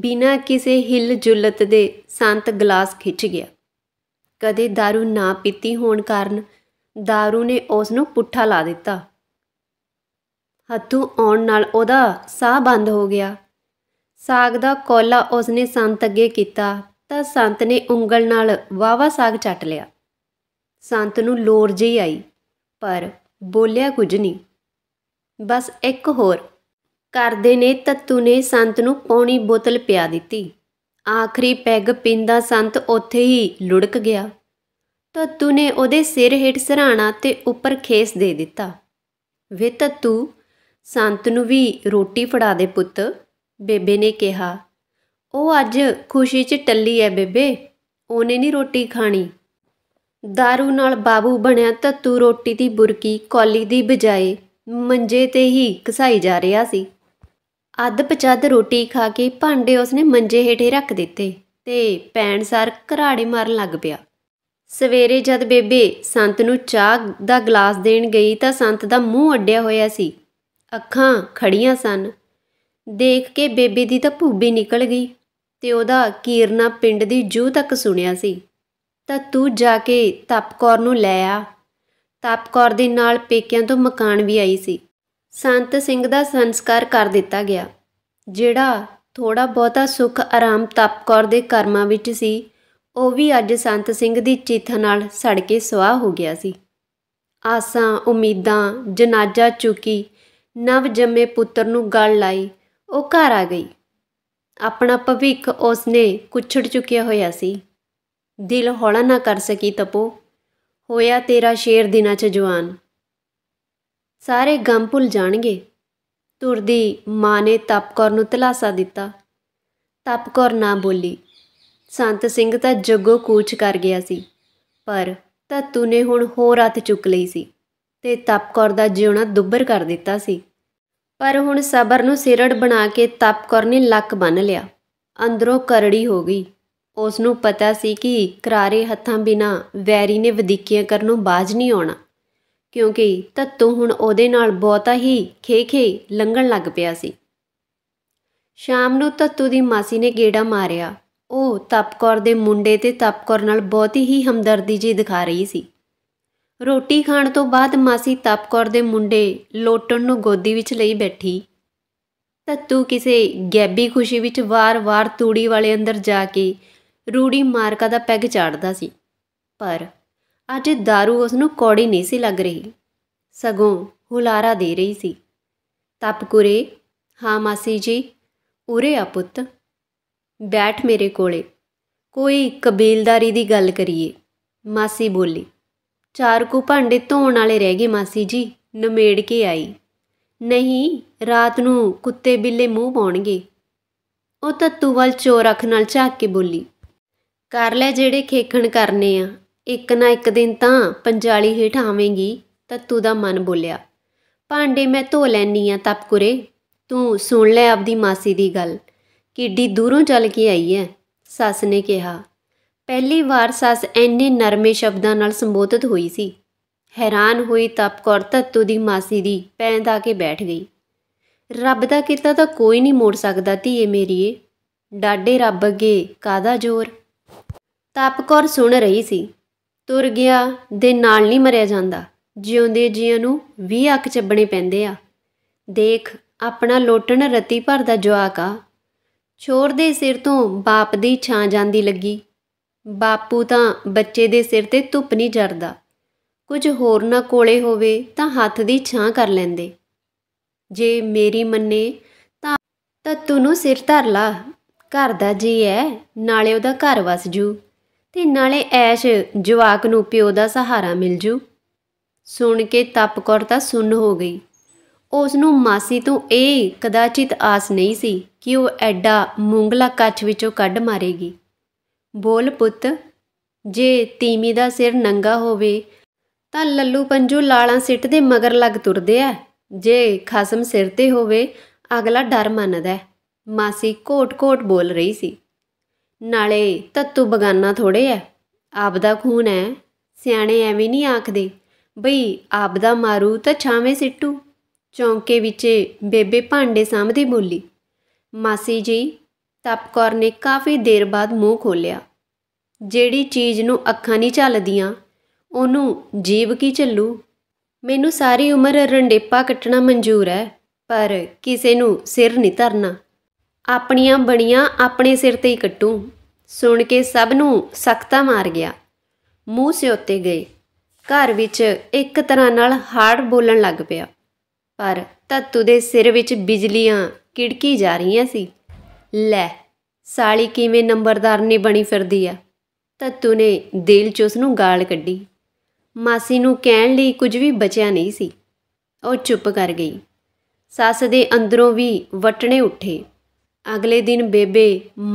ਬਿਨਾਂ ਕਿਸੇ ਹਿਲ ਜੁਲਤ ਦੇ ਸੰਤ ਗਲਾਸ ਖਿੱਚ ਗਿਆ ਕਦੇ दारू ਨਾ ਪੀਤੀ ਹੋਣ ਕਾਰਨ दारू ਨੇ ਉਸ ਨੂੰ ਪੁੱਠਾ ਲਾ ਦਿੱਤਾ ਹੱਥੋਂ ਆਉਣ ਨਾਲ ਉਹਦਾ ਸਾਹ ਬੰਦ ਹੋ ਗਿਆ ਸਾਗ ਦਾ ਕੋਲਾ ਉਸਨੇ ਸੰਤ ਅੱਗੇ ਕੀਤਾ ਤਾਂ ਸੰਤ ਨੇ ਉਂਗਲ ਨਾਲ ਵਾਵਾ ਸਾਗ ਚੱਟ ਲਿਆ ਸੰਤ ਨੂੰ ਲੋੜ ਜਈ ਆਈ ਪਰ ਬੋਲਿਆ ਕੁਝ ਨਹੀਂ ਬਸ ਇੱਕ ਹੋਰ ਕਰਦੇ ਨੇ ਤੱਤੂ ਨੇ ਸੰਤ ਨੂੰ ਪੌਣੀ ਬੋਤਲ ਪਿਆ ਦਿੱਤੀ ਆਖਰੀ ਪੈਗ ਪਿੰਦਾ ਸੰਤ ਉੱਥੇ ਹੀ ਲੁੜਕ ਗਿਆ ਤੱਤੂ ਨੇ ਉਹਦੇ ਸਿਰ ਹੇਠ ਸਰਾਣਾ ਤੇ ਉੱਪਰ ਖੇਸ ਦੇ ਦਿੱਤਾ ਵੇ ਤੱਤੂ ਸੰਤ ਨੂੰ ਵੀ ਰੋਟੀ ਫੜਾ ਦੇ ਪੁੱਤ ਬੇਬੇ ਨੇ ਕਿਹਾ ਉਹ ਅੱਜ ਖੁਸ਼ੀ 'ਚ ਟੱਲੀ ਐ ਬੇਬੇ ਉਹਨੇ ਨਹੀਂ ਰੋਟੀ ਖਾਣੀ ਦਾਰੂ ਨਾਲ ਬਾਬੂ ਬਣਿਆ ਤੱਤੂ ਰੋਟੀ ਦੀ ਬੁਰਕੀ ਕੋਲੀ ਦੀ ਬਜਾਏ ਮੰਜੇ ਤੇ ਹੀ ਘਸਾਈ ਜਾ ਰਿਹਾ ਸੀ ਅੱਧ ਪਚੱਧ ਰੋਟੀ ਖਾ ਕੇ ਭਾਂਡੇ ਉਸਨੇ ਮੰਜੇ ਹੇਠੇ ਰੱਖ ਦਿੱਤੇ ਤੇ ਪੈਣਸਾਰ ਘਰਾੜੇ ਮਾਰਨ ਲੱਗ ਪਿਆ ਸਵੇਰੇ ਜਦ ਬੇਬੇ ਸੰਤ ਨੂੰ ਚਾਹ ਦਾ ਗਲਾਸ ਦੇਣ ਗਈ ਤਾਂ ਸੰਤ ਦਾ ਮੂੰਹ ਅੱਡਿਆ ਹੋਇਆ ਸੀ ਅੱਖਾਂ ਖੜੀਆਂ ਸਨ ਦੇਖ ਕੇ ਬੇਬੇ ਦੀ ਤਾਂ ਭੂਬੀ ਨਿਕਲ ਗਈ ਤੇ ਉਹਦਾ ਕੀਰਨਾ ਪਿੰਡ ਦੀ ਜੂ ਤੱਕ ਸੁਣਿਆ ਸੀ ਤਾਂ ਤੂੰ ਜਾ ਕੇ ਤਪਕੌਰ ਨੂੰ ਲੈ ਆ ਤਪਕੌਰ ਦੇ ਨਾਲ ਪੇਕਿਆਂ ਤੋਂ ਮਕਾਨ ਵੀ ਆਈ ਸੀ ਸੰਤ ਸਿੰਘ ਦਾ ਸੰਸਕਾਰ ਕਰ ਦਿੱਤਾ ਗਿਆ ਜਿਹੜਾ ਥੋੜਾ ਬਹੁਤਾ ਸੁੱਖ ਆਰਾਮ ਤਪਕੌਰ ਦੇ ਕਰਮਾਂ ਵਿੱਚ ਸੀ ਉਹ ਵੀ ਅੱਜ ਸੰਤ ਸਿੰਘ ਦੀ ਚਿਥ ਨਾਲ ਸੜ ਕੇ ਸਵਾਹ ਹੋ ਗਿਆ ਸੀ ਆਸਾਂ ਉਮੀਦਾਂ ਜਨਾਜ਼ਾ ਚੁੱਕੀ ਨਵ ਜੰਮੇ ਪੁੱਤਰ ਨੂੰ ਗਲ ਲਾਈ ਉਹ ਘਰ ਆ ਗਈ ਆਪਣਾ ਭਵਿੱਖ ਉਸਨੇ ਕੁਛੜ ਚੁੱਕਿਆ ਹੋਇਆ ਸੀ ਦਿਲ ਹੌਲਾ ਨਾ ਕਰ ਸਕੀ ਤਪੋ ਹੋਇਆ ਤੇਰਾ ਸ਼ੇਰ ਦਿਨਾਂ 'ਚ ਜਵਾਨ ਸਾਰੇ ਗਮ ਭੁੱਲ ਜਾਣਗੇ ਤੁਰਦੀ ਮਾਂ ਨੇ ਤਪਕੌਰ ਨੂੰ ਤਲਾਸਾ ਦਿੱਤਾ ਤਪਕੌਰ ਨਾ ਬੋਲੀ ਸੰਤ ਸਿੰਘ ਤਾਂ ਜੱਗੋ ਕੂਚ ਕਰ ਗਿਆ ਸੀ ਪਰ ਤੂੰ ਨੇ ਹੁਣ ਹੋਰ ਹੱਥ ਚੁੱਕ ਲਈ ਸੀ ਤੇ ਤਪਕੌਰ ਦਾ ਜਿਉਣਾ ਦੁੱਬਰ ਕਰ ਦਿੱਤਾ ਸੀ ਪਰ ਹੁਣ ਸਬਰ ਨੂੰ ਸਿਰੜ ਬਣਾ ਕੇ ਤਪਕੌਰ ਨੇ ਲੱਕ ਬੰਨ ਲਿਆ ਅੰਦਰੋਂ ਕਰੜੀ ਹੋ ਗਈ ਉਸ ਨੂੰ ਪਤਾ ਸੀ ਕਿ ਕਰਾਰੇ ਹੱਥਾਂ ਬਿਨਾ ਵੈਰੀ ਨੇ ਵਧੀਕੀਆਂ ਕਰਨੋਂ ਬਾਜ ਨਹੀਂ ਆਉਣਾ ਕਿਉਂਕਿ ਤੱਤੂ ਹੁਣ ਉਹਦੇ ਨਾਲ ਬਹੁਤਾ ਹੀ ਖੇਖੇ ਲੰਗਣ ਲੱਗ ਪਿਆ ਸੀ ਸ਼ਾਮ ਨੂੰ ਤੱਤੂ ਦੀ ਮਾਸੀ ਨੇ ਗੇੜਾ ਮਾਰਿਆ ਉਹ ਤਪਕੌਰ ਦੇ ਮੁੰਡੇ ਤੇ ਤਪਕੌਰ ਨਾਲ ਬਹੁਤ ਹੀ ਹਮਦਰਦੀ ਜੀ ਦਿਖਾ ਰਹੀ ਸੀ ਰੋਟੀ ਖਾਣ ਤੋਂ ਬਾਅਦ ਮਾਸੀ ਤਪਕੌਰ ਦੇ ਮੁੰਡੇ ਲੋਟਣ ਨੂੰ ਗੋਦੀ ਵਿੱਚ ਲਈ ਬੈਠੀ ਤੱਤੂ ਕਿਸੇ ਗੈਬੀ ਖੁਸ਼ੀ ਵਿੱਚ ਵਾਰ-ਵਾਰ ਤੂੜੀ ਵਾਲੇ ਅੰਦਰ ਜਾ ਕੇ ਰੂੜੀ ਮਾਰਕਾ ਦਾ ਪੈਗ ਚਾੜਦਾ ਸੀ ਪਰ ਅੱਜ दारू ਉਸ ਨੂੰ ਕੌੜੀ ਨਹੀਂ ਸੀ ਲੱਗ ਰਹੀ ਸਗੋਂ ਹੁਲਾਰਾ ਦੇ ਰਹੀ ਸੀ ਤਪਕੁਰੇ ਹਾਂ ਮਾਸੀ ਜੀ ਉਰੇ ਆ ਪੁੱਤ ਬੈਠ ਮੇਰੇ ਕੋਲੇ ਕੋਈ ਕਬੀਲਦਾਰੀ ਦੀ ਗੱਲ ਕਰੀਏ ਮਾਸੀ ਬੋਲੀ ਚਾਰ ਕੁ ਭਾਂਡੇ ਧੋਣ ਵਾਲੇ ਰਹਿ ਗਏ ਮਾਸੀ ਜੀ ਨਮੇੜ ਕੇ ਆਈ ਨਹੀਂ ਰਾਤ ਨੂੰ ਕੁੱਤੇ ਬਿੱਲੇ ਮੂੰਹ ਪਾਉਣਗੇ ਉਹ ਤੱਤੂ ਵੱਲ ਚੋਰ ਅੱਖ ਨਾਲ ਝਾਕ ਕੇ ਬੋਲੀ ਕਰ ਲੈ ਜਿਹੜੇ ਖੇਖਣ ਕਰਨੇ ਆ ਇੱਕ ਨਾ ਇੱਕ ਦਿਨ ਤਾਂ ਪੰਜਾਲੀ ਹੇਠ ਆਵੇਂਗੀ ਤੱਤੂ ਦਾ ਮਨ ਬੋਲਿਆ ਭਾਂਡੇ ਮੈਂ ਧੋ ਲੈਨੀ ਆ ਤਪਕੁਰੇ ਤੂੰ ਸੁਣ ਲੈ ਆਪਦੀ ਮਾਸੀ ਦੀ ਗੱਲ ਕਿੱਡੀ ਦੂਰੋਂ ਚੱਲ ਕੇ ਆਈ ਐ ਸੱਸ ਨੇ ਕਿਹਾ ਪਹਿਲੀ ਵਾਰ ਸੱਸ ਐਨੇ ਨਰਮੇ ਸ਼ਬਦਾਂ ਨਾਲ ਸੰਬੋਧਿਤ ਹੋਈ ਸੀ ਹੈਰਾਨ ਹੋਈ ਤਪਕੌਰ ਤੱਤੂ ਦੀ ਮਾਸੀ ਦੀ ਪੈਂਦ ਆ ਕੇ ਬੈਠ ਗਈ ਰੱਬ ਦਾ ਕੀਤਾ ਤਾਂ ਕੋਈ ਨਹੀਂ ਮੋੜ ਸਕਦਾ ਧੀਏ ਮੇਰੀਏ ਡਾਡੇ ਰੱਬ ਅੱਗੇ ਕਾਦਾ ਜ਼ੋਰ ਤਾਪਕੌਰ ਸੁਣ ਰਹੀ ਸੀ ਤੁਰ ਗਿਆ ਦੇ ਨਾਲ ਨਹੀਂ ਮਰਿਆ ਜਾਂਦਾ ਜਿਉਂਦੇ ਜੀਆਂ ਨੂੰ ਵੀ ਅੱਖ ਚੱਬਣੇ ਪੈਂਦੇ ਆ ਦੇਖ ਆਪਣਾ ਲੋਟਣ ਰਤੀ ਭਰ ਦਾ ਜਵਾਕ ਆ ਛੋਰ ਦੇ ਸਿਰ ਤੋਂ ਬਾਪ ਦੀ ਛਾਂ ਜਾਂਦੀ ਲੱਗੀ ਬਾਪੂ ਤਾਂ ਬੱਚੇ ਦੇ ਸਿਰ ਤੇ ਧੁੱਪ ਨਹੀਂ ਜਰਦਾ ਕੁਝ ਹੋਰ ਨਾ ਕੋਲੇ ਹੋਵੇ ਤਾਂ ਹੱਥ ਦੀ ਛਾਂ ਕਰ ਲੈਂਦੇ ਜੇ ਮੇਰੀ ਮੰਨੇ ਤਾਂ ਤਾਂ ਤੂੰ ਨੂੰ ਸਿਰ ਧਰ ਲਾ ਘਰ ਦਾ ਜੀ ਐ ਨਾਲੇ ਉਹਦਾ ਘਰ ਵਸ ਜੂ ਤੇ ਨਾਲੇ ਐਸ਼ ਜਵਾਕ ਨੂੰ ਪਿਓ ਦਾ ਸਹਾਰਾ ਮਿਲ ਜੂ ਸੁਣ ਕੇ ਤਪਕੌਰ ਤਾਂ ਸੁੰਨ ਹੋ ਗਈ ਉਸ ਨੂੰ ਮਾਸੀ ਤੋਂ ਇਹ ਕਦਾਚਿਤ ਆਸ ਨਹੀਂ ਸੀ ਕਿ ਉਹ ਐਡਾ ਮੂੰਗਲਾ ਕੱਚ ਵਿੱਚੋਂ ਕੱਢ ਮਾਰੇਗੀ ਬੋਲ ਪੁੱਤ ਜੇ ਤੀਮੀ ਦਾ ਸਿਰ ਨੰਗਾ ਹੋਵੇ ਤਾਂ ਲੱਲੂ ਪੰਜੂ ਲਾਲਾਂ ਸਿੱਟ ਦੇ ਮਗਰ ਲੱਗ ਤੁਰਦੇ ਆ ਜੇ ਖਸਮ ਸਿਰ ਤੇ ਹੋਵੇ ਅਗਲਾ ਡਰ ਮੰਨਦਾ ਮਾਸੀ ਕੋਟ-ਕੋਟ ਬੋਲ ਰਹੀ ਸੀ ਨਾਲੇ ਤੱਤੂ ਬਗਾਨਾ ਥੋੜੇ ਐ ਆਪਦਾ ਖੂਨ ਐ ਸਿਆਣੇ ਐਵੇਂ ਨਹੀਂ ਆਖਦੇ ਬਈ ਆਪਦਾ ਮਾਰੂ ਤਾਂ ਛਾਵੇਂ ਸਿੱਟੂ ਚੌਂਕੇ ਵਿੱਚ ਬੇਬੇ ਭਾਂਡੇ ਸਾਹਮਣੇ ਬੋਲੀ ਮਾਸੀ ਜੀ ਤਪਕੌਰ ਨੇ ਕਾਫੀ ਦੇਰ ਬਾਅਦ ਮੂੰਹ ਖੋਲਿਆ ਜਿਹੜੀ ਚੀਜ਼ ਨੂੰ ਅੱਖਾਂ ਨਹੀਂ ਚੱਲਦੀਆਂ ਉਹਨੂੰ ਜੀਵ ਕੀ ਚੱਲੂ ਮੈਨੂੰ ਸਾਰੀ ਉਮਰ ਰੰਡੇਪਾ ਕੱਟਣਾ ਮਨਜ਼ੂਰ ਐ ਪਰ ਕਿਸੇ ਨੂੰ ਸਿਰ ਨਹੀਂ ਧਰਨਾ ਆਪਣੀਆਂ ਬਣੀਆਂ ਆਪਣੇ ਸਿਰ ਤੇ ਹੀ ਕੱਟੂ ਸੁਣ ਕੇ ਸਭ ਨੂੰ ਸਖਤਾ ਮਾਰ ਗਿਆ ਮੂੰਹ ਸੇ ਉੱਤੇ ਗਏ ਘਰ ਵਿੱਚ ਇੱਕ ਤਰ੍ਹਾਂ ਨਾਲ ਹਾੜ ਬੋਲਣ ਲੱਗ ਪਿਆ ਪਰ ਤਤੂ ਦੇ ਸਿਰ ਵਿੱਚ ਬਿਜਲੀਆਂ ਕਿੜਕੀ ਜਾ ਰਹੀਆਂ ਸੀ ਲੈ ਸਾਲੀ ਕਿਵੇਂ ਨੰਬਰਦਾਰ ਨਹੀਂ ਬਣੀ ਫਿਰਦੀ ਆ ਤਤੂ ਨੇ ਦਿਲ 'ਚ ਉਸ ਨੂੰ ਗਾਲ ਕੱਢੀ ਮਾਸੀ ਨੂੰ ਕਹਿਣ ਲਈ ਕੁਝ ਵੀ ਬਚਿਆ ਨਹੀਂ ਸੀ ਉਹ ਚੁੱਪ ਕਰ ਗਈ ਸੱਸ ਦੇ ਅੰਦਰੋਂ ਵੀ ਵਟਣੇ ਉੱਠੇ ਅਗਲੇ ਦਿਨ ਬੇਬੇ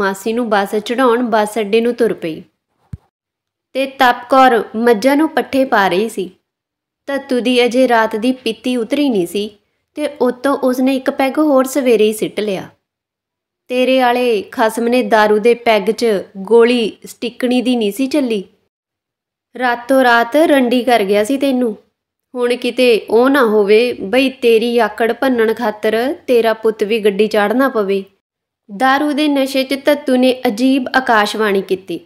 ਮਾਸੀ ਨੂੰ ਬੱਸ ਚੜਾਉਣ ਬੱਸ ਅੱਡੇ ਨੂੰ ਤੁਰ ਪਈ ਤੇ ਤਪਕੌਰ ਮੱਝਾਂ ਨੂੰ ਪੱਠੇ ਪਾ ਰਹੀ ਸੀ ਤੱਤੂ ਦੀ ਅਜੇ ਰਾਤ ਦੀ ਪੀਤੀ ਉਤਰੀ ਨਹੀਂ ਸੀ ਤੇ ਉਤੋਂ ਉਸਨੇ ਇੱਕ ਪੈਗ ਹੋਰ ਸਵੇਰੇ ਹੀ ਸਿੱਟ ਲਿਆ ਤੇਰੇ ਵਾਲੇ ਖਸਮ ਨੇ दारू ਦੇ ਪੈਗ 'ਚ ਗੋਲੀ ਸਟਿੱਕਣੀ ਦੀ ਨਹੀਂ ਸੀ ਚੱਲੀ ਰਾਤੋਂ ਰਾਤ ਰੰਡੀ ਕਰ ਗਿਆ ਸੀ ਤੈਨੂੰ ਹੁਣ ਕਿਤੇ ਉਹ ਨਾ ਹੋਵੇ ਬਈ ਤੇਰੀ ਆਕੜ ਭੰਨਣ ਖਾਤਰ ਤੇਰਾ ਪੁੱਤ ਵੀ ਗੱਡੀ ਚਾੜਨਾ ਪਵੇ दारू ਦੇ ਨਸ਼ੇ 'ਚ ਤੱਤੂ ਨੇ ਅਜੀਬ ਆਕਾਸ਼ਵਾਣੀ ਕੀਤੀ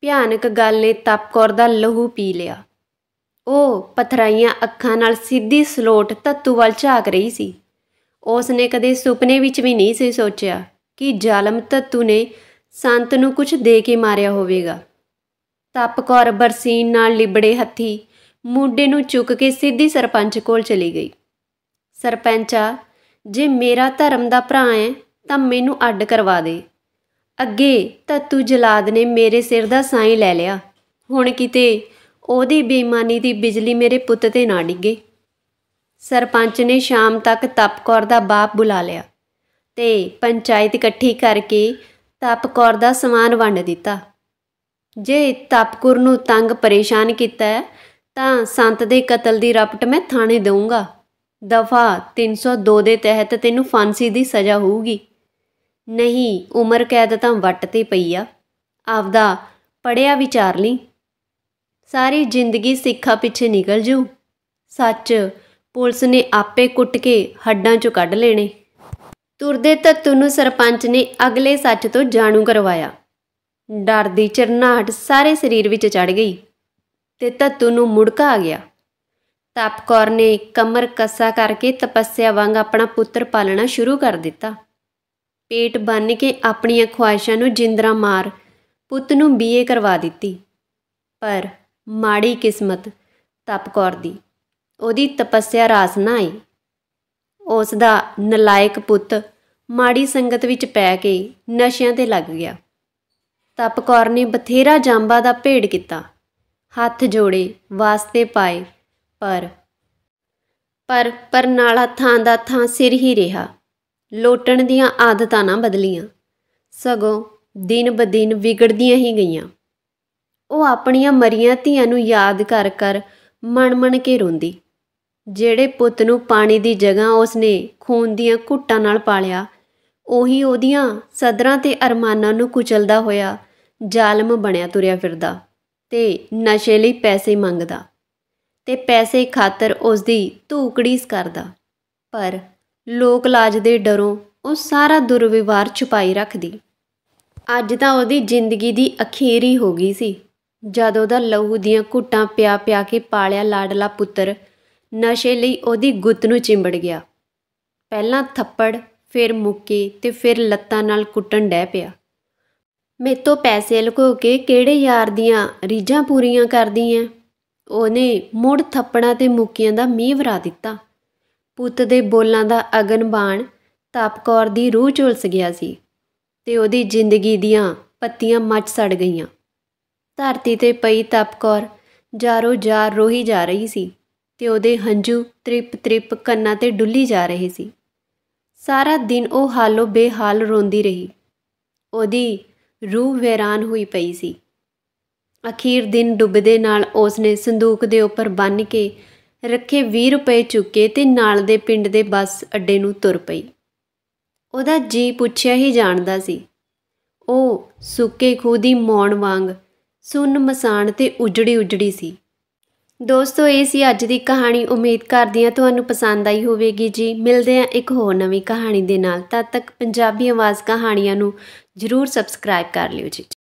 ਭਿਆਨਕ ਗੱਲ ਨੇ ਤਪਕੌਰ ਦਾ ਲਹੂ ਪੀ ਲਿਆ ਉਹ ਪਥਰਾਈਆਂ ਅੱਖਾਂ ਨਾਲ ਸਿੱਧੀ ਸਲੋਟ ਤੱਤੂ ਵੱਲ ਝਾਕ ਰਹੀ ਸੀ ਉਸ ਨੇ ਕਦੇ ਸੁਪਨੇ ਵਿੱਚ ਵੀ ਨਹੀਂ ਸੀ ਸੋਚਿਆ ਕਿ ਜ਼ਾਲਮ ਤੱਤੂ ਨੇ ਸੰਤ ਨੂੰ ਕੁਝ ਦੇ ਕੇ ਮਾਰਿਆ ਹੋਵੇਗਾ ਤਪਕੌਰ ਬਰਸੀਨ ਨਾਲ ਲਿਬੜੇ ਹੱਥੀ ਮੁੰਡੇ ਨੂੰ ਚੁੱਕ ਕੇ ਸਿੱਧੀ ਸਰਪੰਚ ਕੋਲ ਚਲੀ ਗਈ ਸਰਪੰਚਾ ਜੇ ਮੇਰਾ ਧਰਮ ਦਾ ਭਰਾ ਹੈ ਤਾਂ ਮੈਨੂੰ ਅੱਡ ਕਰਵਾ ਦੇ ਅੱਗੇ ਤਾਂ ਤੂੰ ਜਲਾਦ ਨੇ ਮੇਰੇ ਸਿਰ ਦਾ ਸਾਈ ਲੈ ਲਿਆ ਹੁਣ ਕਿਤੇ ਉਹਦੀ ਬੇਈਮਾਨੀ ਦੀ ਬਿਜਲੀ ਮੇਰੇ ਪੁੱਤ ਤੇ ਨਾ ਡਿੱਗੇ ਸਰਪੰਚ ਨੇ ਸ਼ਾਮ ਤੱਕ ਤਪਕੌਰ ਦਾ ਬਾਪ ਬੁਲਾ ਲਿਆ ਤੇ ਪੰਚਾਇਤ ਇਕੱਠੀ ਕਰਕੇ ਤਪਕੌਰ ਦਾ ਸਮਾਨ ਵੰਡ ਦਿੱਤਾ ਜੇ ਤਪਕੁਰ ਨੂੰ ਤੰਗ ਪਰੇਸ਼ਾਨ ਕੀਤਾ ਤਾਂ ਸੰਤ ਦੇ ਕਤਲ ਦੀ ਰਪਟ ਮੈਂ ਥਾਣੇ ਦਊਂਗਾ ਦਫਾ 302 ਦੇ ਤਹਿਤ ਤੈਨੂੰ ਫਾਂਸੀ ਦੀ ਸਜ਼ਾ ਹੋਊਗੀ ਨਹੀਂ ਉਮਰ ਕੈਦ ਤਾਂ ਵੱਟ ਤੇ ਪਈ ਆ ਆਪਦਾ ਪੜਿਆ ਵਿਚਾਰ ਲਈ ਸਾਰੀ ਜ਼ਿੰਦਗੀ ਸਿੱਖਾ ਪਿੱਛੇ ਨਿਕਲ ਜੂ ਸੱਚ ਪੁਲਿਸ ਨੇ ਆਪੇ ਕੁੱਟ ਕੇ ਹੱਡਾਂ ਚੋਂ ਕੱਢ ਲੈਣੇ ਤੁਰਦੇ ਤੱਤੂ ਨੂੰ ਸਰਪੰਚ ਨੇ ਅਗਲੇ ਸੱਚ ਤੋਂ ਜਾਣੂ ਕਰਵਾਇਆ ਡਰ ਦੀ ਚਰਨਾਟ ਸਾਰੇ ਸਰੀਰ ਵਿੱਚ ਚੜ ਗਈ ਤੇ ਤੱਤੂ ਨੂੰ ਮੁੜਕਾ ਆ ਗਿਆ ਤਪਕੌਰ ਨੇ ਕਮਰ ਕੱਸਾ ਕਰਕੇ ਤਪੱਸਿਆ ਵਾਂਗ ਆਪਣਾ ਪੁੱਤਰ ਪਾਲਣਾ ਸ਼ੁਰੂ ਕਰ ਦਿੱਤਾ ਪੇਟ ਬੰਨ ਕੇ ਆਪਣੀਆਂ ਖੁਆਇਸ਼ਾਂ ਨੂੰ ਜਿੰਦਰਾ ਮਾਰ ਪੁੱਤ ਨੂੰ ਬੀਏ ਕਰਵਾ ਦਿੱਤੀ ਪਰ ਮਾੜੀ ਕਿਸਮਤ ਤਪਕੌਰ ਦੀ ਉਹਦੀ ਤਪੱਸਿਆ ਰਾਸ ਨਾ ਆਈ ਉਸ ਦਾ ਨਲਾਇਕ ਪੁੱਤ ਮਾੜੀ ਸੰਗਤ ਵਿੱਚ ਪੈ ਕੇ ਨਸ਼ਿਆਂ ਤੇ ਲੱਗ ਗਿਆ ਤਪਕੌਰ ਨੇ ਬਥੇਰਾ ਜਾਂਬਾ ਦਾ ਭੇਡ ਕੀਤਾ ਹੱਥ ਜੋੜੇ ਵਾਸਤੇ ਪਾਏ ਪਰ ਪਰ ਪਰ ਨਾਲਾ ਥਾਂ ਦਾ ਥਾਂ ਸਿਰ ਹੀ ਰਿਹਾ ਲੋਟਣ ਦੀਆਂ ਆਦਤਾਂ ਨਾ ਬਦਲੀਆਂ ਸਗੋਂ ਦਿਨ ਬਦਿਨ ਵਿਗੜਦੀਆਂ ਹੀ ਗਈਆਂ ਉਹ ਆਪਣੀਆਂ ਮਰੀਆਂ ਧੀਆਂ ਨੂੰ ਯਾਦ ਕਰ ਕਰ ਮਣ-ਮਣ ਕੇ ਰੋਂਦੀ ਜਿਹੜੇ ਪੁੱਤ ਨੂੰ ਪਾਣੀ ਦੀ ਜਗ੍ਹਾ ਉਸਨੇ ਖੂਨ ਦੀਆਂ ਘੁੱਟਾਂ ਨਾਲ ਪਾਲਿਆ ਉਹੀ ਉਹਦੀਆਂ ਸਦਰਾਂ ਤੇ ਅਰਮਾਨਾਂ ਨੂੰ ਕੁਚਲਦਾ ਹੋਇਆ ਜ਼ਾਲਮ ਬਣਿਆ ਤੁਰਿਆ ਫਿਰਦਾ ਤੇ ਨਸ਼ੇ ਲਈ ਪੈਸੇ ਮੰਗਦਾ ਤੇ ਪੈਸੇ ਖਾਤਰ ਉਸਦੀ ਧੂਕੜੀਸ ਕਰਦਾ ਪਰ ਲੋਕ ਲਾਜ ਦੇ ਡਰੋਂ ਉਹ ਸਾਰਾ ਦੁਰਵਿਵਾਰ ਛੁਪਾਈ ਰੱਖਦੀ ਅੱਜ ਤਾਂ ਉਹਦੀ ਜ਼ਿੰਦਗੀ ਦੀ ਅਖੀਰੀ ਹੋ ਗਈ ਸੀ ਜਦ ਉਹਦਾ ਲਹੂ ਦੀਆਂ ਘੁੱਟਾਂ ਪਿਆ ਪਿਆ ਕੇ ਪਾਲਿਆ ਲਾਡਲਾ ਪੁੱਤਰ ਨਸ਼ੇ ਲਈ ਉਹਦੀ ਗੁੱਤ ਨੂੰ ਚਿੰਬੜ ਗਿਆ ਪਹਿਲਾਂ ਥੱਪੜ ਫਿਰ ਮੁੱਕੀ ਤੇ ਫਿਰ ਲੱਤਾਂ ਨਾਲ ਕੁੱਟਣ ਡੈ ਪਿਆ ਮੇਤੋਂ ਪੈਸੇ ਲੁਕੋ ਕੇ ਕਿਹੜੇ ਯਾਰ ਦੀਆਂ ਰੀਝਾਂ ਪੂਰੀਆਂ ਕਰਦੀ ਐ ਉਹਨੇ ਮੁੜ ਥੱਪੜਾਂ ਤੇ ਮੁੱਕੀਆਂ ਦਾ ਮੀਂਹ ਵਰਾ ਦਿੱਤਾ ਪੁੱਤ ਦੇ ਬੋਲਾਂ ਦਾ ਅਗਨ ਬਾਣ ਤਾਪਕੌਰ ਦੀ ਰੂਹ ਝੁਲਸ ਗਿਆ ਸੀ ਤੇ ਉਹਦੀ ਜ਼ਿੰਦਗੀ ਦੀਆਂ ਪੱਤੀਆਂ ਮੱਚ ਸੜ ਗਈਆਂ ਧਰਤੀ ਤੇ ਪਈ ਤਾਪਕੌਰ ਜਾਰੋ ਜਾਰ ਰੋਹੀ ਜਾ ਰਹੀ ਸੀ ਤੇ ਉਹਦੇ ਹੰਝੂ ਤ੍ਰਿਪ ਤ੍ਰਿਪ ਕੰਨਾਂ ਤੇ ਡੁੱਲੀ ਜਾ ਰਹੇ ਸੀ ਸਾਰਾ ਦਿਨ ਉਹ ਹਾਲੋ ਬੇਹਾਲ ਰੋਂਦੀ ਰਹੀ ਉਹਦੀ ਰੂਹ ਵੈਰਾਨ ਹੋਈ ਪਈ ਸੀ ਅਖੀਰ ਦਿਨ ਡੁੱਬਦੇ ਨਾਲ ਉਸਨੇ ਸੰਦੂਕ ਦੇ ਉੱਪਰ ਬੰਨ ਕੇ ਰੱਖੇ 20 ਰੁਪਏ ਚੁੱਕੇ ਤੇ ਨਾਲ ਦੇ ਪਿੰਡ ਦੇ ਬੱਸ ਅੱਡੇ ਨੂੰ ਤੁਰ ਪਈ ਉਹਦਾ ਜੀ ਪੁੱਛਿਆ ਹੀ ਜਾਣਦਾ ਸੀ ਉਹ ਸੁੱਕੇ ਖੂਹ ਦੀ ਮੌਣ ਵਾਂਗ ਸੁੰਨ ਮਸਾਨ ਤੇ ਉਜੜੀ ਉਜੜੀ ਸੀ ਦੋਸਤੋ ਇਹ ਸੀ ਅੱਜ ਦੀ ਕਹਾਣੀ ਉਮੀਦ ਕਰਦੀ ਹਾਂ ਤੁਹਾਨੂੰ ਪਸੰਦ ਆਈ ਹੋਵੇਗੀ ਜੀ ਮਿਲਦੇ ਹਾਂ ਇੱਕ ਹੋਰ ਨਵੀਂ ਕਹਾਣੀ ਦੇ ਨਾਲ ਤਦ ਤੱਕ ਪੰਜਾਬੀ ਆਵਾਜ਼ ਕਹਾਣੀਆਂ ਨੂੰ ਜ਼ਰੂਰ ਸਬਸਕ੍ਰਾਈਬ ਕਰ ਲਿਓ ਜੀ